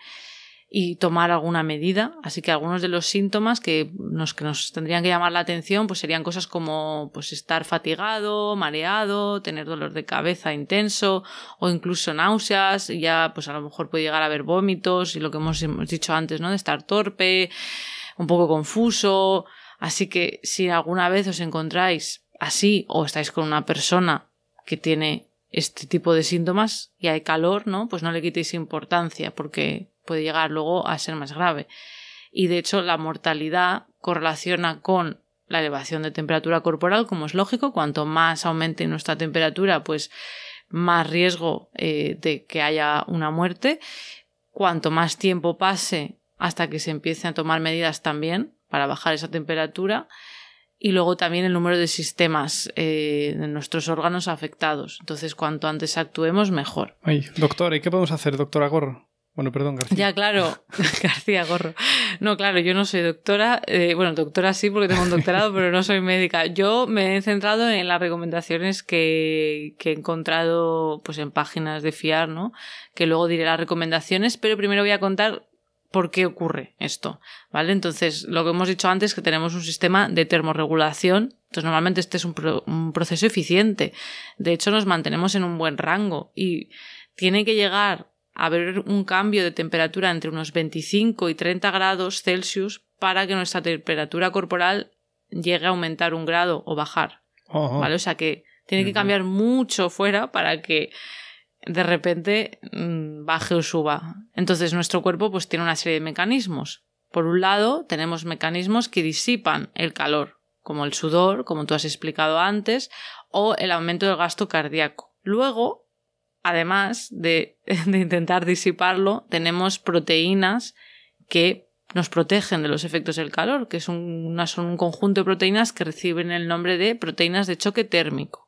y tomar alguna medida. Así que algunos de los síntomas que nos, que nos tendrían que llamar la atención pues serían cosas como pues estar fatigado, mareado, tener dolor de cabeza intenso o incluso náuseas. Ya pues a lo mejor puede llegar a haber vómitos y lo que hemos, hemos dicho antes, ¿no? De estar torpe, un poco confuso. Así que si alguna vez os encontráis así o estáis con una persona que tiene este tipo de síntomas y hay calor, ¿no? Pues no le quitéis importancia porque puede llegar luego a ser más grave. Y de hecho la mortalidad correlaciona con la elevación de temperatura corporal, como es lógico, cuanto más aumente nuestra temperatura, pues más riesgo eh, de que haya una muerte. Cuanto más tiempo pase hasta que se empiecen a tomar medidas también para bajar esa temperatura. Y luego también el número de sistemas eh, de nuestros órganos afectados. Entonces, cuanto antes actuemos, mejor. doctor, ¿y qué podemos hacer, doctora Gorro? Bueno, perdón, García. Ya, claro, García Gorro. No, claro, yo no soy doctora. Eh, bueno, doctora sí, porque tengo un doctorado, pero no soy médica. Yo me he centrado en las recomendaciones que, he encontrado pues, en páginas de fiar, ¿no? Que luego diré las recomendaciones, pero primero voy a contar por qué ocurre esto, ¿vale? Entonces, lo que hemos dicho antes es que tenemos un sistema de termorregulación, entonces normalmente este es un, proceso eficiente, de hecho nos mantenemos en un buen rango y tiene que llegar haber un cambio de temperatura entre unos 25 y 30 grados Celsius para que nuestra temperatura corporal llegue a aumentar un grado o bajar. ¿Vale? O sea que tiene que cambiar mucho fuera para que de repente mm, baje o suba. Entonces nuestro cuerpo pues tiene una serie de mecanismos. Por un lado, tenemos mecanismos que disipan el calor, como el sudor, como tú has explicado antes, o el aumento del gasto cardíaco. Luego, además de, intentar disiparlo, tenemos proteínas que nos protegen de los efectos del calor, que son un conjunto de proteínas que reciben el nombre de proteínas de choque térmico,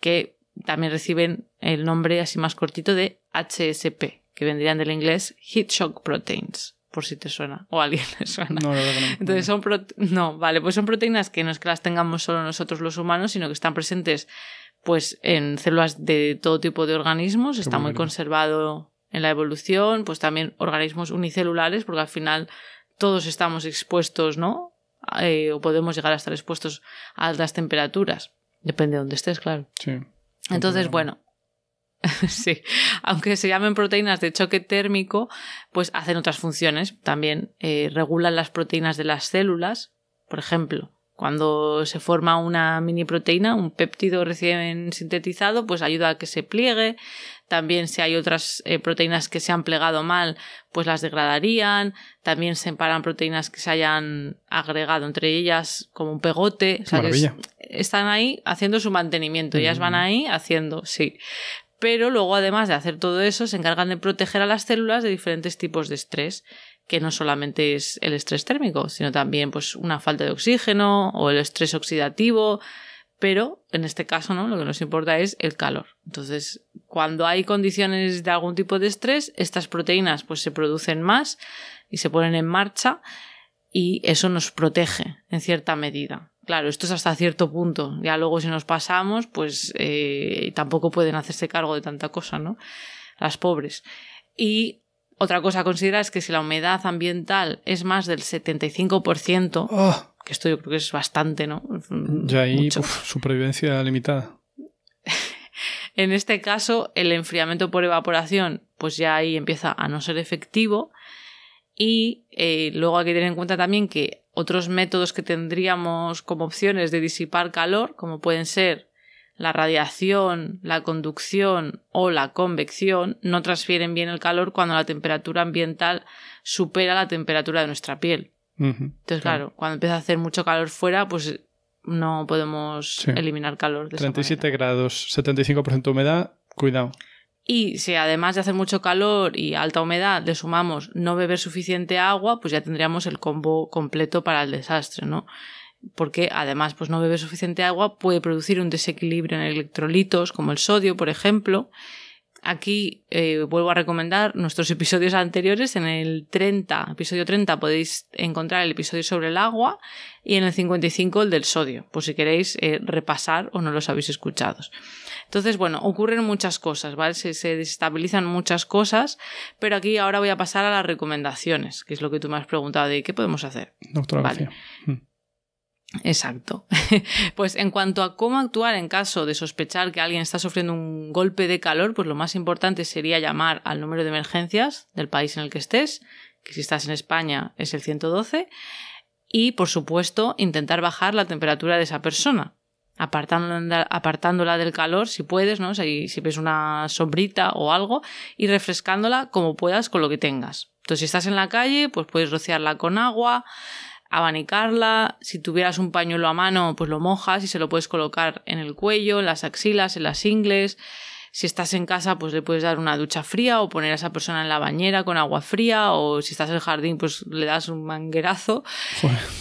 que también reciben el nombre así más cortito de HSP, que vendrían del inglés Heat Shock Proteins, por si te suena, o a alguien le suena. No, no, no, Entonces son, no, vale, pues son proteínas que no es que las tengamos solo nosotros los humanos, sino que están presentes pues en células de todo tipo de organismos, está muy, conservado en la evolución, pues también organismos unicelulares, porque al final todos estamos expuestos, ¿no? Eh, o podemos llegar a estar expuestos a altas temperaturas. Depende de dónde estés, claro. Sí. Entonces, bueno, sí, aunque se llamen proteínas de choque térmico, pues hacen otras funciones. También eh, regulan las proteínas de las células, por ejemplo, cuando se forma una mini proteína, un péptido recién sintetizado, pues ayuda a que se pliegue. También si hay otras eh, proteínas que se han plegado mal, pues las degradarían. También se separan proteínas que se hayan agregado entre ellas como un pegote. O están ahí haciendo su mantenimiento. Ellas van mm. ahí haciendo, sí pero luego además de hacer todo eso se encargan de proteger a las células de diferentes tipos de estrés que no solamente es el estrés térmico, sino también pues una falta de oxígeno o el estrés oxidativo, pero en este caso no, lo que nos importa es el calor. Entonces, cuando hay condiciones de algún tipo de estrés, estas proteínas pues se producen más y se ponen en marcha y eso nos protege en cierta medida. Claro, esto es hasta cierto punto. Ya luego si nos pasamos, pues eh, tampoco pueden hacerse cargo de tanta cosa, ¿no? Las pobres. Y otra cosa a considerar es que si la humedad ambiental es más del 75%, que esto yo creo que es bastante, ¿no? Mm, ya ahí, supervivencia limitada. en este caso, el enfriamiento por evaporación, pues ya ahí empieza a no ser efectivo. Y eh, luego hay que tener en cuenta también que otros métodos que tendríamos como opciones de disipar calor, como pueden ser la radiación, la conducción o la convección no transfieren bien el calor cuando la temperatura ambiental supera la temperatura de nuestra piel. Entonces, claro. cuando empieza a hacer mucho calor fuera, pues no podemos eliminar calor. De 37 grados, 75% humedad, cuidado. Y si además de hacer mucho calor y alta humedad le sumamos no beber suficiente agua, pues ya tendríamos el combo completo para el desastre, ¿no? porque además pues no bebe suficiente agua, puede producir un desequilibrio en electrolitos como el sodio, por ejemplo. Aquí eh, vuelvo a recomendar nuestros episodios anteriores. En el 30, episodio 30, podéis encontrar el episodio sobre el agua y en el 55 el del sodio, por si queréis eh, repasar o no los habéis escuchado. Entonces, bueno, ocurren muchas cosas, ¿vale? Se, desestabilizan muchas cosas, pero aquí ahora voy a pasar a las recomendaciones, que es lo que tú me has preguntado de qué podemos hacer. Doctora vale. Mm. Exacto. Pues en cuanto a cómo actuar en caso de sospechar que alguien está sufriendo un golpe de calor, pues lo más importante sería llamar al número de emergencias del país en el que estés, que si estás en España es el 112, y por supuesto intentar bajar la temperatura de esa persona, apartándola, del calor si puedes, ¿no? Si, si ves una sombrita o algo, y refrescándola como puedas con lo que tengas. Entonces si estás en la calle, pues puedes rociarla con agua, abanicarla, si tuvieras un pañuelo a mano, pues lo mojas y se lo puedes colocar en el cuello, en las axilas, en las ingles. Si estás en casa, pues le puedes dar una ducha fría o poner a esa persona en la bañera con agua fría o si estás en el jardín, pues le das un manguerazo.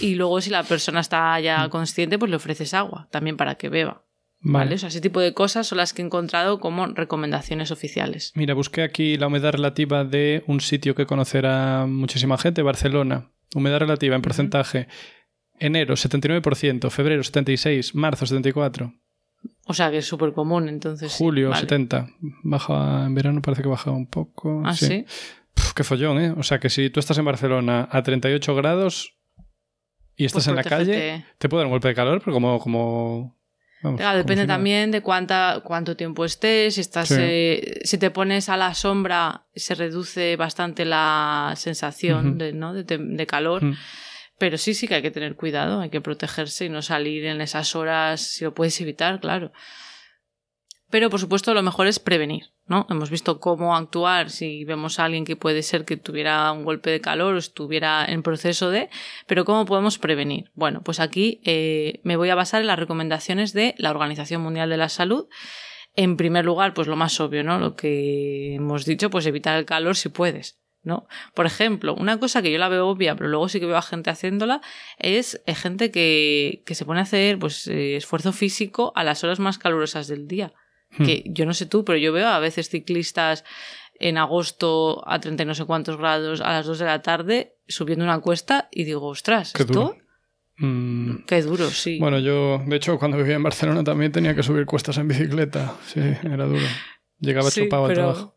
Y luego si la persona está ya consciente, pues le ofreces agua también para que beba. Vale. O sea, ese tipo de cosas son las que he encontrado como recomendaciones oficiales. Mira, busqué aquí la humedad relativa de un sitio que conocerá muchísima gente, Barcelona. Humedad relativa en porcentaje. Enero 79%, febrero 76%, marzo 74%. O sea que es súper común entonces. Julio 70%. Baja en verano, parece que baja un poco. Ah, sí. qué follón, ¿eh? O sea que si tú estás en Barcelona a 38 grados y estás pues en la calle, te puede dar un golpe de calor, pero como, como depende también de cuánta, cuánto tiempo estés, si, estás, eh, si te pones a la sombra se reduce bastante la sensación de, ¿no? de, calor. Pero sí, sí que hay que tener cuidado, hay que protegerse y no salir en esas horas, si lo puedes evitar, claro. Pero por supuesto lo mejor es prevenir. ¿no? Hemos visto cómo actuar si vemos a alguien que puede ser que tuviera un golpe de calor o estuviera en proceso de, pero cómo podemos prevenir. Bueno, pues aquí eh, me voy a basar en las recomendaciones de la Organización Mundial de la Salud. En primer lugar, pues lo más obvio, ¿no? Lo que hemos dicho, pues evitar el calor si puedes. ¿no? Por ejemplo, una cosa que yo la veo obvia, pero luego sí que veo a gente haciéndola, es eh, gente que, se pone a hacer pues, eh, esfuerzo físico a las horas más calurosas del día. Hmm. Que yo no sé tú, pero yo veo a veces ciclistas en agosto a 30 y no sé cuántos grados a las 2 de la tarde subiendo una cuesta y digo, ostras, Qué ¿esto? Duro. Mm. Qué duro, sí. Bueno, yo, de hecho, cuando vivía en Barcelona también tenía que subir cuestas en bicicleta. Sí, era duro. Llegaba sí, chupado al trabajo.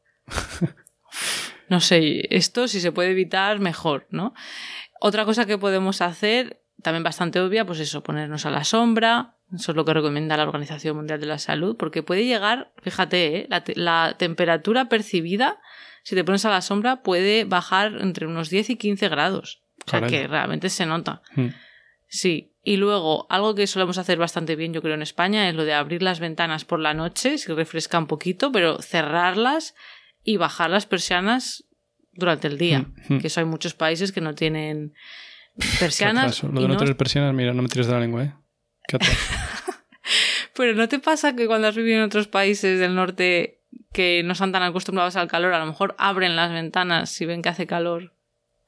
no sé, esto si se puede evitar, mejor, ¿no? Otra cosa que podemos hacer también bastante obvia, pues eso, ponernos a la sombra, eso es lo que recomienda la Organización Mundial de la Salud, porque puede llegar, fíjate, eh, la, temperatura percibida, si te pones a la sombra, puede bajar entre unos 10 y 15 grados. O sea que realmente se nota. Hmm. Sí. Y luego, algo que solemos hacer bastante bien, yo creo, en España, es lo de abrir las ventanas por la noche, si refresca un poquito, pero cerrarlas y bajar las persianas durante el día. Hmm, hmm. Que eso hay muchos países que no tienen Persianas. Lo de no, tener persianas, mira, no me tires de la lengua, ¿eh? ¿Qué Pero ¿no te pasa que cuando has vivido en otros países del norte que no están tan acostumbrados al calor, a lo mejor abren las ventanas si ven que hace calor?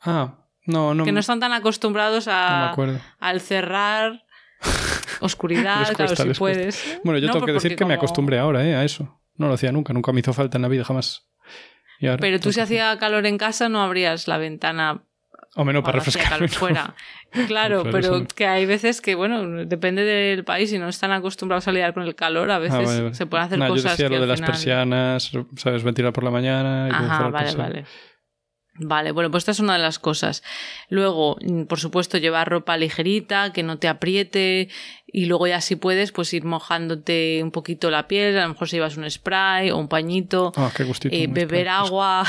Ah, no, no. Que no están tan acostumbrados a, al cerrar oscuridad, claro, si puedes. Bueno, yo tengo que decir que me acostumbré ahora ¿eh? a eso. No lo hacía nunca, nunca me hizo falta en la vida, jamás. Pero tú, si hacía calor en casa, no abrías la ventana o menos para refrescar. Fuera. Claro, pero que hay veces que, bueno, depende del país y no están acostumbrados a lidiar con el calor, a ah, veces se puede hacer cosas. Yo decía lo de las persianas, ¿sabes? Ventilar por la mañana. Y Ajá, vale, vale. Vale, bueno, pues esta es una de las cosas. Luego, mm, por supuesto, llevar ropa ligerita, que no te apriete, y luego ya si puedes, pues ir mojándote un poquito la piel, a lo mejor si llevas un spray o un pañito, beber agua,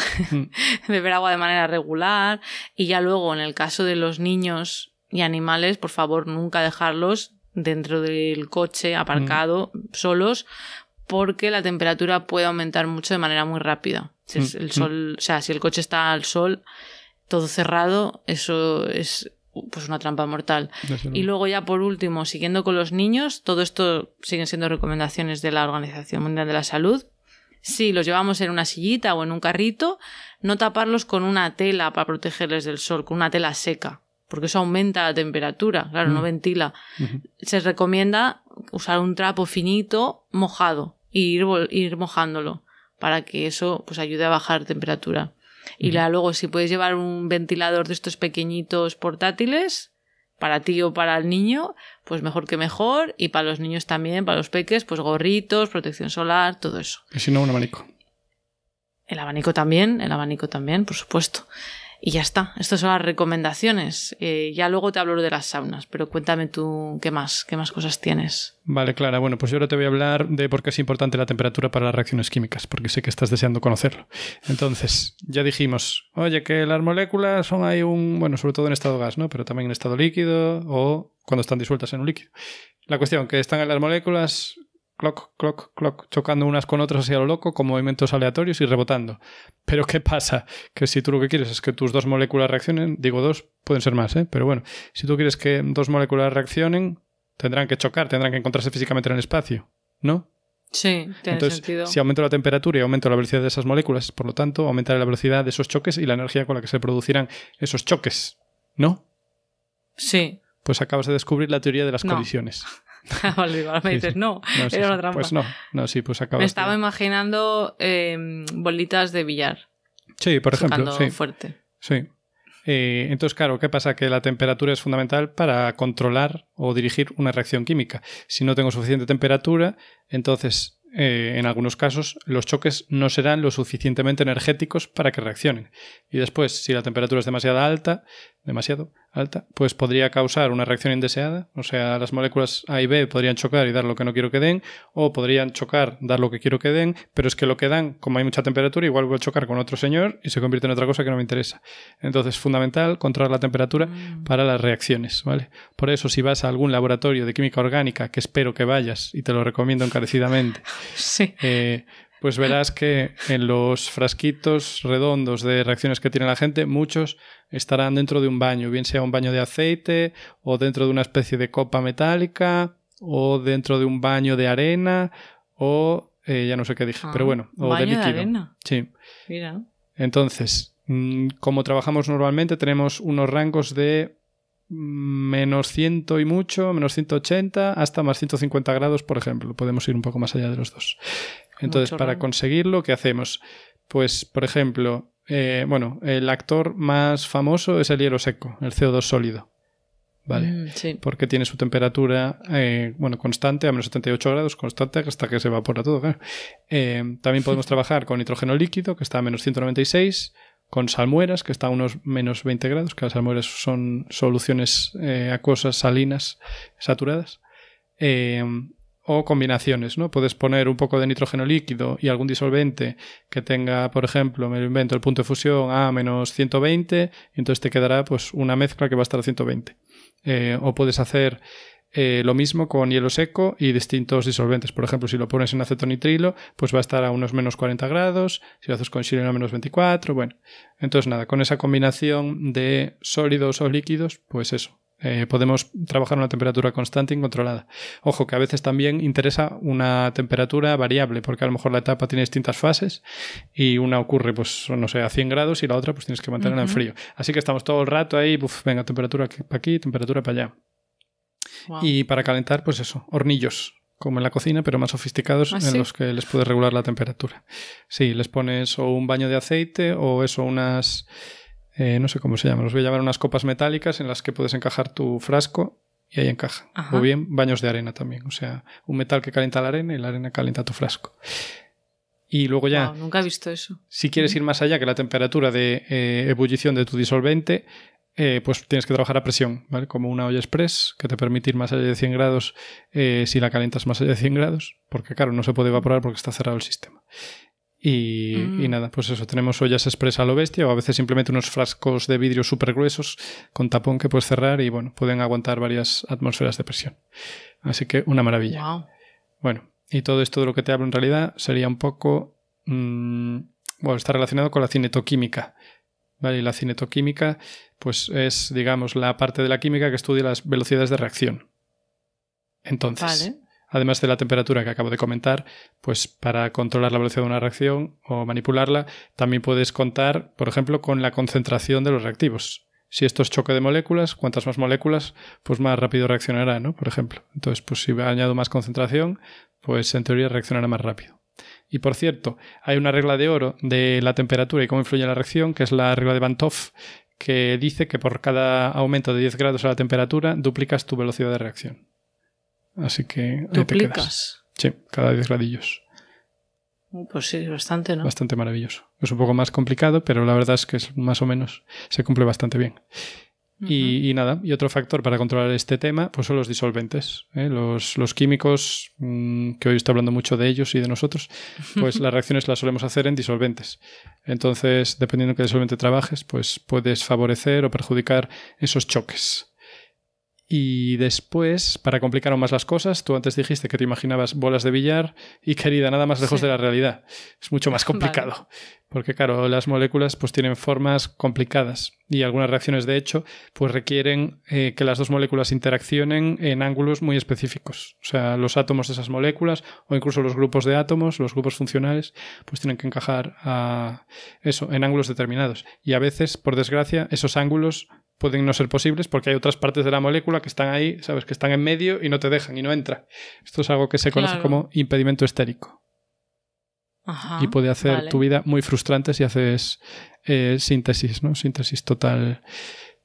beber agua de manera regular, y ya luego, en el caso de los niños y animales, por favor, nunca dejarlos dentro del coche, aparcado, mm. solos, porque la temperatura puede aumentar mucho de manera muy rápida. Si mm, el mm. sol, o sea, si el coche está al sol, todo cerrado, eso es pues una trampa mortal. Y luego ya por último, siguiendo con los niños, todo esto siguen siendo recomendaciones de la Organización Mundial de la Salud. Si los llevamos en una sillita o en un carrito, no taparlos con una tela para protegerles del sol, con una tela seca, porque eso aumenta la temperatura, claro, no mm. ventila. Se recomienda usar un trapo finito mojado e ir mojándolo para que eso pues ayude a bajar temperatura. Y luego, si puedes llevar un ventilador de estos pequeñitos portátiles, para ti o para el niño, pues mejor que mejor. Y para los niños también, para los peques, pues gorritos, protección solar, todo eso. Y si no, un abanico. El abanico también, el abanico también, por supuesto. Y ya está, estas son las recomendaciones. Eh, ya luego te hablo de las saunas, pero cuéntame tú qué más, qué más cosas tienes. Vale, Clara. Bueno, pues yo ahora te voy a hablar de por qué es importante la temperatura para las reacciones químicas, porque sé que estás deseando conocerlo. Entonces, ya dijimos, oye, que las moléculas son ahí un, bueno, sobre todo en estado gas, ¿no? Pero también en estado líquido o cuando están disueltas en un líquido. La cuestión, que están en las moléculas clock, clock, clock, chocando unas con otras hacia lo loco, con movimientos aleatorios y rebotando. Pero ¿qué pasa? Que si tú lo que quieres es que tus dos moléculas reaccionen, digo dos, pueden ser más, ¿eh? pero bueno, si tú quieres que dos moléculas reaccionen, tendrán que chocar, tendrán que encontrarse físicamente en el espacio, ¿no? Sí, Entonces, Si aumento la temperatura y aumento la velocidad de esas moléculas, por lo tanto, aumentará la velocidad de esos choques y la energía con la que se producirán esos choques, ¿no? Sí. Pues acabas de descubrir la teoría de las condiciones colisiones. vale, me dices, no, era Pues no, no, sí, pues Me estaba imaginando em, bolitas de billar. Sí, por ejemplo. Sí. fuerte. Sí. Eh, entonces, claro, ¿qué pasa? Que la temperatura es fundamental para controlar o dirigir una reacción química. Si no tengo suficiente temperatura, entonces eh, en algunos casos, los choques no serán lo suficientemente energéticos para que reaccionen. Y después, si la temperatura es demasiado alta, demasiado alta, pues podría causar una reacción indeseada, o sea, las moléculas A y B podrían chocar y dar lo que no quiero que den, o podrían chocar, dar lo que quiero que den, pero es que lo que dan, como hay mucha temperatura, igual voy a chocar con otro señor y se convierte en otra cosa que no me interesa. Entonces, es fundamental controlar la temperatura mm. para las reacciones, ¿vale? Por eso, si vas a algún laboratorio de química orgánica, que espero que vayas y te lo recomiendo encarecidamente, eh, pues verás que en los frasquitos redondos de reacciones que tiene la gente, muchos estarán dentro de un baño, bien sea un baño de aceite o dentro de una especie de copa metálica o dentro de un baño de arena o eh, ya no sé qué dije, pero ah, bueno, o de líquido. De arena. Sí. Mira. Entonces, mm, como trabajamos normalmente, tenemos unos rangos de mm, menos 100 y mucho, menos 180 hasta más 150 grados, por ejemplo. Podemos ir un poco más allá de los dos. Entonces, para conseguirlo, ¿qué hacemos? Pues, por ejemplo, eh, bueno, el actor más famoso es el hielo seco, el CO2 sólido. ¿Vale? Mm, Porque tiene su temperatura, eh, bueno, constante, a menos 78 grados, constante hasta que se evapora todo, eh, también podemos trabajar con nitrógeno líquido, que está a menos 196, con salmueras, que está a unos menos 20 grados, que las salmueras son soluciones acuosas salinas saturadas o combinaciones, ¿no? Puedes poner un poco de nitrógeno líquido y algún disolvente que tenga, por ejemplo, me invento el punto de fusión a menos 120, y entonces te quedará pues una mezcla que va a estar a 120. Eh, o puedes hacer eh, lo mismo con hielo seco y distintos disolventes. Por ejemplo, si lo pones en acetonitrilo, pues va a estar a unos menos 40 grados. Si lo haces con xileno a menos 24, bueno. Entonces, nada, con esa combinación de sólidos o líquidos, pues eso, eh, podemos trabajar una temperatura constante y controlada. Ojo, que a veces también interesa una temperatura variable, porque a lo mejor la etapa tiene distintas fases y una ocurre, pues, no sé, a 100 grados y la otra, pues, tienes que mantenerla en frío. Así que estamos todo el rato ahí, uf, venga, temperatura para aquí, temperatura para allá. Y para calentar, pues eso, hornillos, como en la cocina, pero más sofisticados ah, en los que les puedes regular la temperatura. Sí, les pones o un baño de aceite o eso, unas eh, no sé cómo se llaman, los voy a llamar unas copas metálicas en las que puedes encajar tu frasco y ahí encaja. O bien baños de arena también, o sea, un metal que calienta la arena y la arena calienta tu frasco. Y luego ya... nunca he visto eso. Si quieres ir más allá que la temperatura de eh, ebullición de tu disolvente, eh, pues tienes que trabajar a presión, ¿vale? Como una olla express que te permite ir más allá de 100 grados si la calientas más allá de 100 grados, porque claro, no se puede evaporar porque está cerrado el sistema. Y, mm. nada, pues eso, tenemos ollas expresa a lo bestia o a veces simplemente unos frascos de vidrio súper gruesos con tapón que puedes cerrar y bueno, pueden aguantar varias atmósferas de presión. Así que una maravilla. Bueno, y todo esto de lo que te hablo en realidad sería un poco... Mm, bueno, está relacionado con la cinetoquímica. ¿Vale? Y la cinetoquímica pues es, digamos, la parte de la química que estudia las velocidades de reacción. Entonces además de la temperatura que acabo de comentar, pues para controlar la velocidad de una reacción o manipularla, también puedes contar, por ejemplo, con la concentración de los reactivos. Si esto es choque de moléculas, cuantas más moléculas, pues más rápido reaccionará, ¿no? Por ejemplo. Entonces, pues si añado más concentración, pues en teoría reaccionará más rápido. Y por cierto, hay una regla de oro de la temperatura y cómo influye la reacción, que es la regla de Van't que dice que por cada aumento de 10 grados a la temperatura duplicas tu velocidad de reacción. Así que ahí te Sí, cada 10 gradillos. Pues sí, bastante, ¿no? Bastante maravilloso. Es un poco más complicado, pero la verdad es que más o menos se cumple bastante bien. y, nada, y otro factor para controlar este tema pues son los disolventes. ¿eh? Los, los, químicos, mm, que hoy está hablando mucho de ellos y de nosotros, pues las reacciones las solemos hacer en disolventes. Entonces, dependiendo de qué disolvente trabajes, pues puedes favorecer o perjudicar esos choques. Y después, para complicar aún más las cosas, tú antes dijiste que te imaginabas bolas de billar y querida, nada más lejos de la realidad. Es mucho más complicado. Porque claro, las moléculas pues tienen formas complicadas y algunas reacciones de hecho pues requieren eh, que las dos moléculas interaccionen en ángulos muy específicos. O sea, los átomos de esas moléculas o incluso los grupos de átomos, los grupos funcionales, pues tienen que encajar eso, en ángulos determinados. Y a veces, por desgracia, esos ángulos pueden no ser posibles porque hay otras partes de la molécula que están ahí, sabes, que están en medio y no te dejan y no entra. Esto es algo que se conoce como impedimento estérico. Ajá, y puede hacer tu vida muy frustrante si haces eh, síntesis, ¿no? Síntesis total,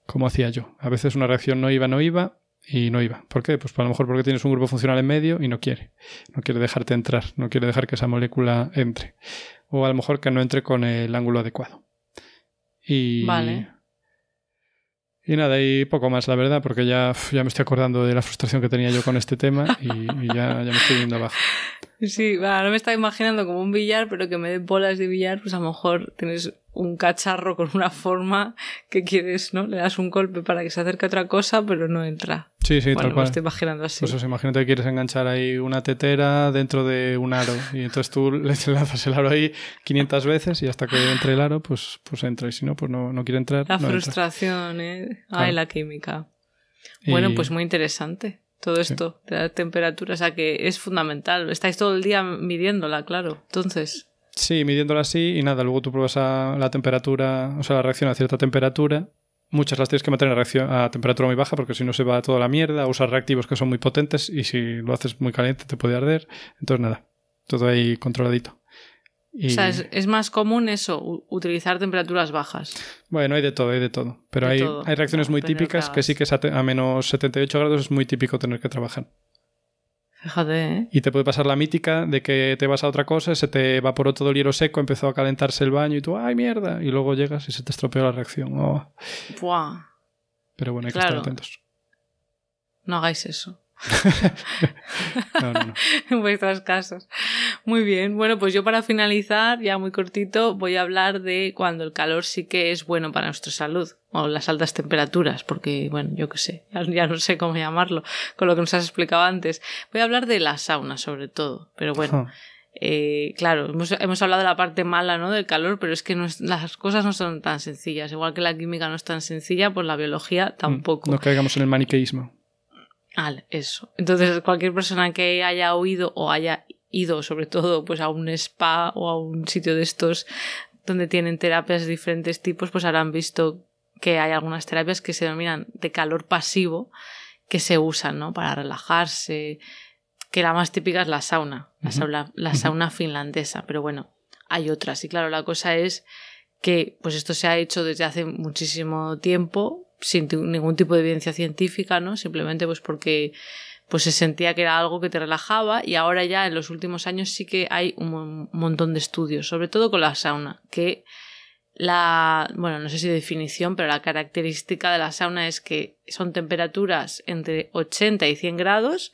como hacía yo. A veces una reacción no iba, no iba y no iba. ¿Por qué? Pues a lo mejor porque tienes un grupo funcional en medio y no quiere. No quiere dejarte entrar, no quiere dejar que esa molécula entre. O a lo mejor que no entre con el ángulo adecuado. Y vale. Y nada, y poco más, la verdad, porque ya, ya me estoy acordando de la frustración que tenía yo con este tema y, ya, ya, me estoy yendo abajo. Sí, bueno, no me está imaginando como un billar, pero que me dé bolas de billar, pues a lo mejor tienes un cacharro con una forma que quieres, ¿no? Le das un golpe para que se acerque a otra cosa, pero no entra. Sí, sí, tal cual. Me estoy imaginando así. Pues eso, imagínate que quieres enganchar ahí una tetera dentro de un aro y entonces tú le lanzas el aro ahí 500 veces y hasta que entre el aro, pues, pues entra y si no, pues no, quiere entrar. La frustración, ¿eh? Ay, la química. Bueno, pues muy interesante todo esto de la temperatura. o sea que es fundamental. Estáis todo el día midiéndola, claro. Entonces. Sí, midiéndola así y nada, luego tú pruebas a la temperatura, o sea, la reacción a cierta temperatura. Muchas las tienes que mantener a, a temperatura muy baja porque si no se va toda la mierda, Usar reactivos que son muy potentes y si lo haces muy caliente te puede arder. Entonces nada, todo ahí controladito. O sea, es, más común eso, utilizar temperaturas bajas. Bueno, hay de todo, hay de todo. Pero hay, reacciones muy típicas que sí que es a, menos 78 grados es muy típico tener que trabajar. ¿eh? Y te puede pasar la mítica de que te vas a otra cosa, se te evaporó todo el hielo seco, empezó a calentarse el baño y tú, ¡ay, mierda! Y luego llegas y se te estropeó la reacción. Oh. Buah. Pero bueno, hay que estar atentos. No hagáis eso en vuestras casas. Muy bien, bueno, pues yo para finalizar, ya muy cortito, voy a hablar de cuando el calor sí que es bueno para nuestra salud, o las altas temperaturas, porque, bueno, yo qué sé, ya, no sé cómo llamarlo, con lo que nos has explicado antes. Voy a hablar de la sauna, sobre todo, pero bueno. Eh, claro, hemos, hablado de la parte mala ¿no? del calor, pero es que las cosas no son tan sencillas. Igual que la química no es tan sencilla, pues la biología mm, tampoco. No caigamos en el maniqueísmo al eso. Entonces, cualquier persona que haya oído o haya ido, sobre todo, pues a un spa o a un sitio de estos donde tienen terapias de diferentes tipos, pues habrán visto que hay algunas terapias que se denominan de calor pasivo que se usan, ¿no? Para relajarse, que la más típica es la sauna, la sauna, la sauna finlandesa, pero bueno, hay otras. Y claro, la cosa es que pues esto se ha hecho desde hace muchísimo tiempo, sin ningún tipo de evidencia científica, ¿no? Simplemente pues porque pues se sentía que era algo que te relajaba y ahora ya en los últimos años sí que hay un montón de estudios, sobre todo con la sauna, que la, bueno, no sé si definición, pero la característica de la sauna es que son temperaturas entre 80 y 100 grados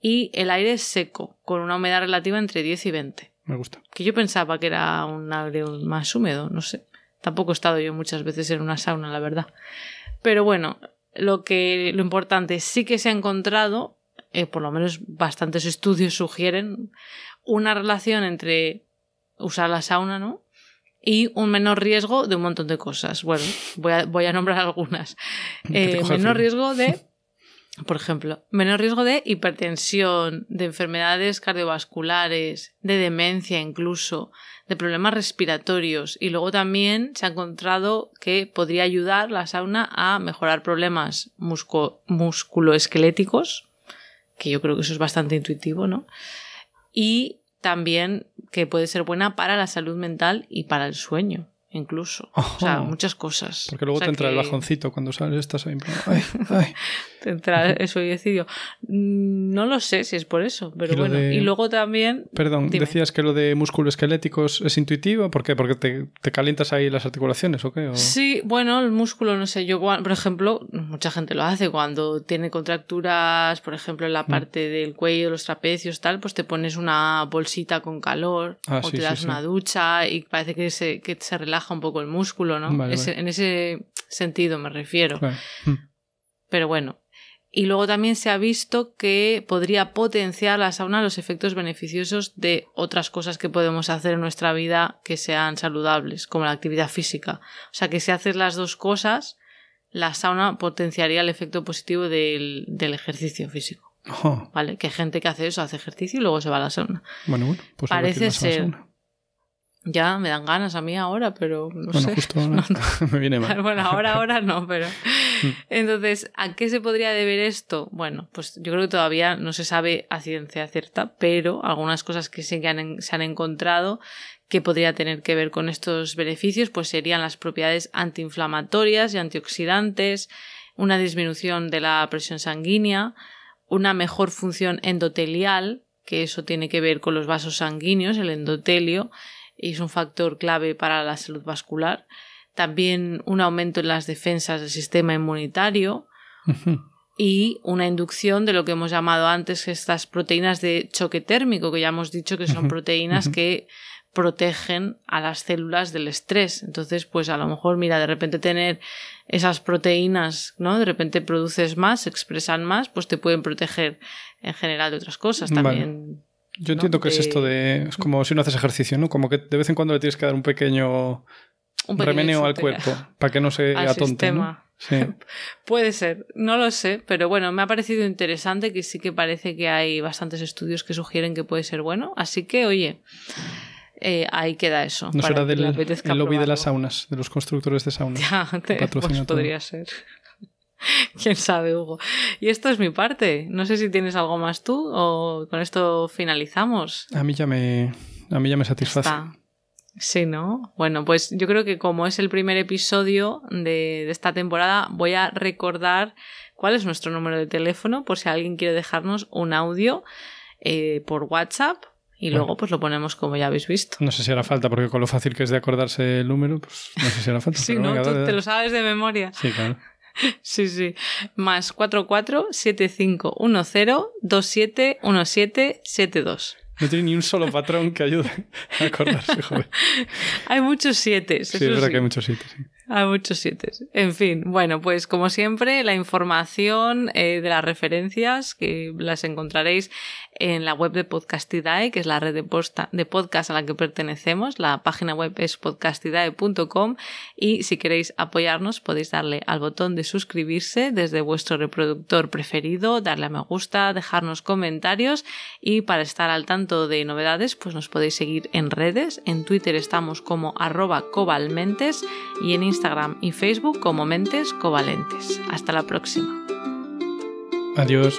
y el aire es seco, con una humedad relativa entre 10 y 20. Me gusta. Que yo pensaba que era un aire más húmedo, no sé. Tampoco he estado yo muchas veces en una sauna, la verdad. Pero bueno, lo que lo importante sí que se ha encontrado, eh, por lo menos bastantes estudios sugieren una relación entre usar la sauna, ¿no? y un menor riesgo de un montón de cosas. Bueno, voy a, voy a nombrar algunas. Eh, menor riesgo de, por ejemplo, menor riesgo de hipertensión, de enfermedades cardiovasculares, de demencia incluso, de problemas respiratorios y luego también se ha encontrado que podría ayudar la sauna a mejorar problemas musculoesqueléticos, que yo creo que eso es bastante intuitivo, ¿no? Y también que puede ser buena para la salud mental y para el sueño incluso. o sea, oh. muchas cosas. Porque luego te entra el bajoncito cuando sales, estás ahí. te entra eso y mm, No lo sé si es por eso, pero y bueno. Y luego también. Perdón, decías que lo de músculos esqueléticos es intuitivo. ¿Por qué? ¿Porque te, te calientas ahí las articulaciones o qué? Sí, bueno, el músculo, no sé. Yo, por ejemplo, mucha gente lo hace cuando tiene contracturas, por ejemplo, en la mm. parte del cuello, los trapecios, tal, pues te pones una bolsita con calor ah, o te das una ducha y parece que que se relaja Baja un poco el músculo, ¿no? En ese sentido me refiero. Mm. Pero bueno. Y luego también se ha visto que podría potenciar la sauna los efectos beneficiosos de otras cosas que podemos hacer en nuestra vida que sean saludables, como la actividad física. O sea que si haces las dos cosas, la sauna potenciaría el efecto positivo del, ejercicio físico. ¿Vale? Que hay gente que hace eso, hace ejercicio y luego se va a la sauna. Bueno, bueno, pues parece ser. Ya me dan ganas a mí ahora, pero no bueno, sé. Justo ahora no, me viene mal. Bueno, ahora, ahora no, pero. Entonces, ¿a qué se podría deber esto? Bueno, pues yo creo que todavía no se sabe a ciencia cierta, pero algunas cosas que se que se han encontrado que podría tener que ver con estos beneficios, pues serían las propiedades antiinflamatorias y antioxidantes, una disminución de la presión sanguínea, una mejor función endotelial, que eso tiene que ver con los vasos sanguíneos, el endotelio, y es un factor clave para la salud vascular. También un aumento en las defensas del sistema inmunitario y una inducción de lo que hemos llamado antes estas proteínas de choque térmico, que ya hemos dicho que son proteínas que protegen a las células del estrés. Entonces, pues a lo mejor, mira, de repente tener esas proteínas, ¿no? De repente produces más, expresan más, pues te pueden proteger en general de otras cosas también. Yo entiendo que es esto de. Es como si no haces ejercicio, ¿no? Como que de vez en cuando le tienes que dar un pequeño, un remeneo al cuerpo para que no se atonte. ¿no? Sí. Puede ser, no lo sé, pero bueno, me ha parecido interesante que sí que parece que hay bastantes estudios que sugieren que puede ser bueno. Así que, oye. Eh, ahí queda eso. No será del lobby de las saunas, de los constructores de saunas. Ya, te, pues podría ser. Quién sabe, Hugo. Y esto es mi parte. No sé si tienes algo más tú o con esto finalizamos. A mí ya me, a mí ya me satisface. Sí, ¿no? Bueno, pues yo creo que como es el primer episodio de, esta temporada, voy a recordar cuál es nuestro número de teléfono por si alguien quiere dejarnos un audio eh, por WhatsApp y luego pues lo ponemos como ya habéis visto. No sé si hará falta, porque con lo fácil que es de acordarse el número, pues no sé si hará falta. sí, ¿no? te lo sabes de memoria. Sí, claro. Sí, sí. Más 447510271772. No tiene ni un solo patrón que ayude a acordarse, joder. Hay muchos siete. Sí, es verdad sí. que hay muchos siete, sí. Hay muchos siete. En fin, bueno, pues como siempre, la información eh, de las referencias que las encontraréis en la web de Podcastidae, que es la red de, de podcast a la que pertenecemos. La página web es podcastidae.com y si queréis apoyarnos podéis darle al botón de suscribirse desde vuestro reproductor preferido, darle a me gusta, dejarnos comentarios y para estar al tanto de novedades pues nos podéis seguir en redes. En Twitter estamos como arroba cobalmentes y en Instagram Instagram y Facebook como Mentes Covalentes. Hasta la próxima. Adiós.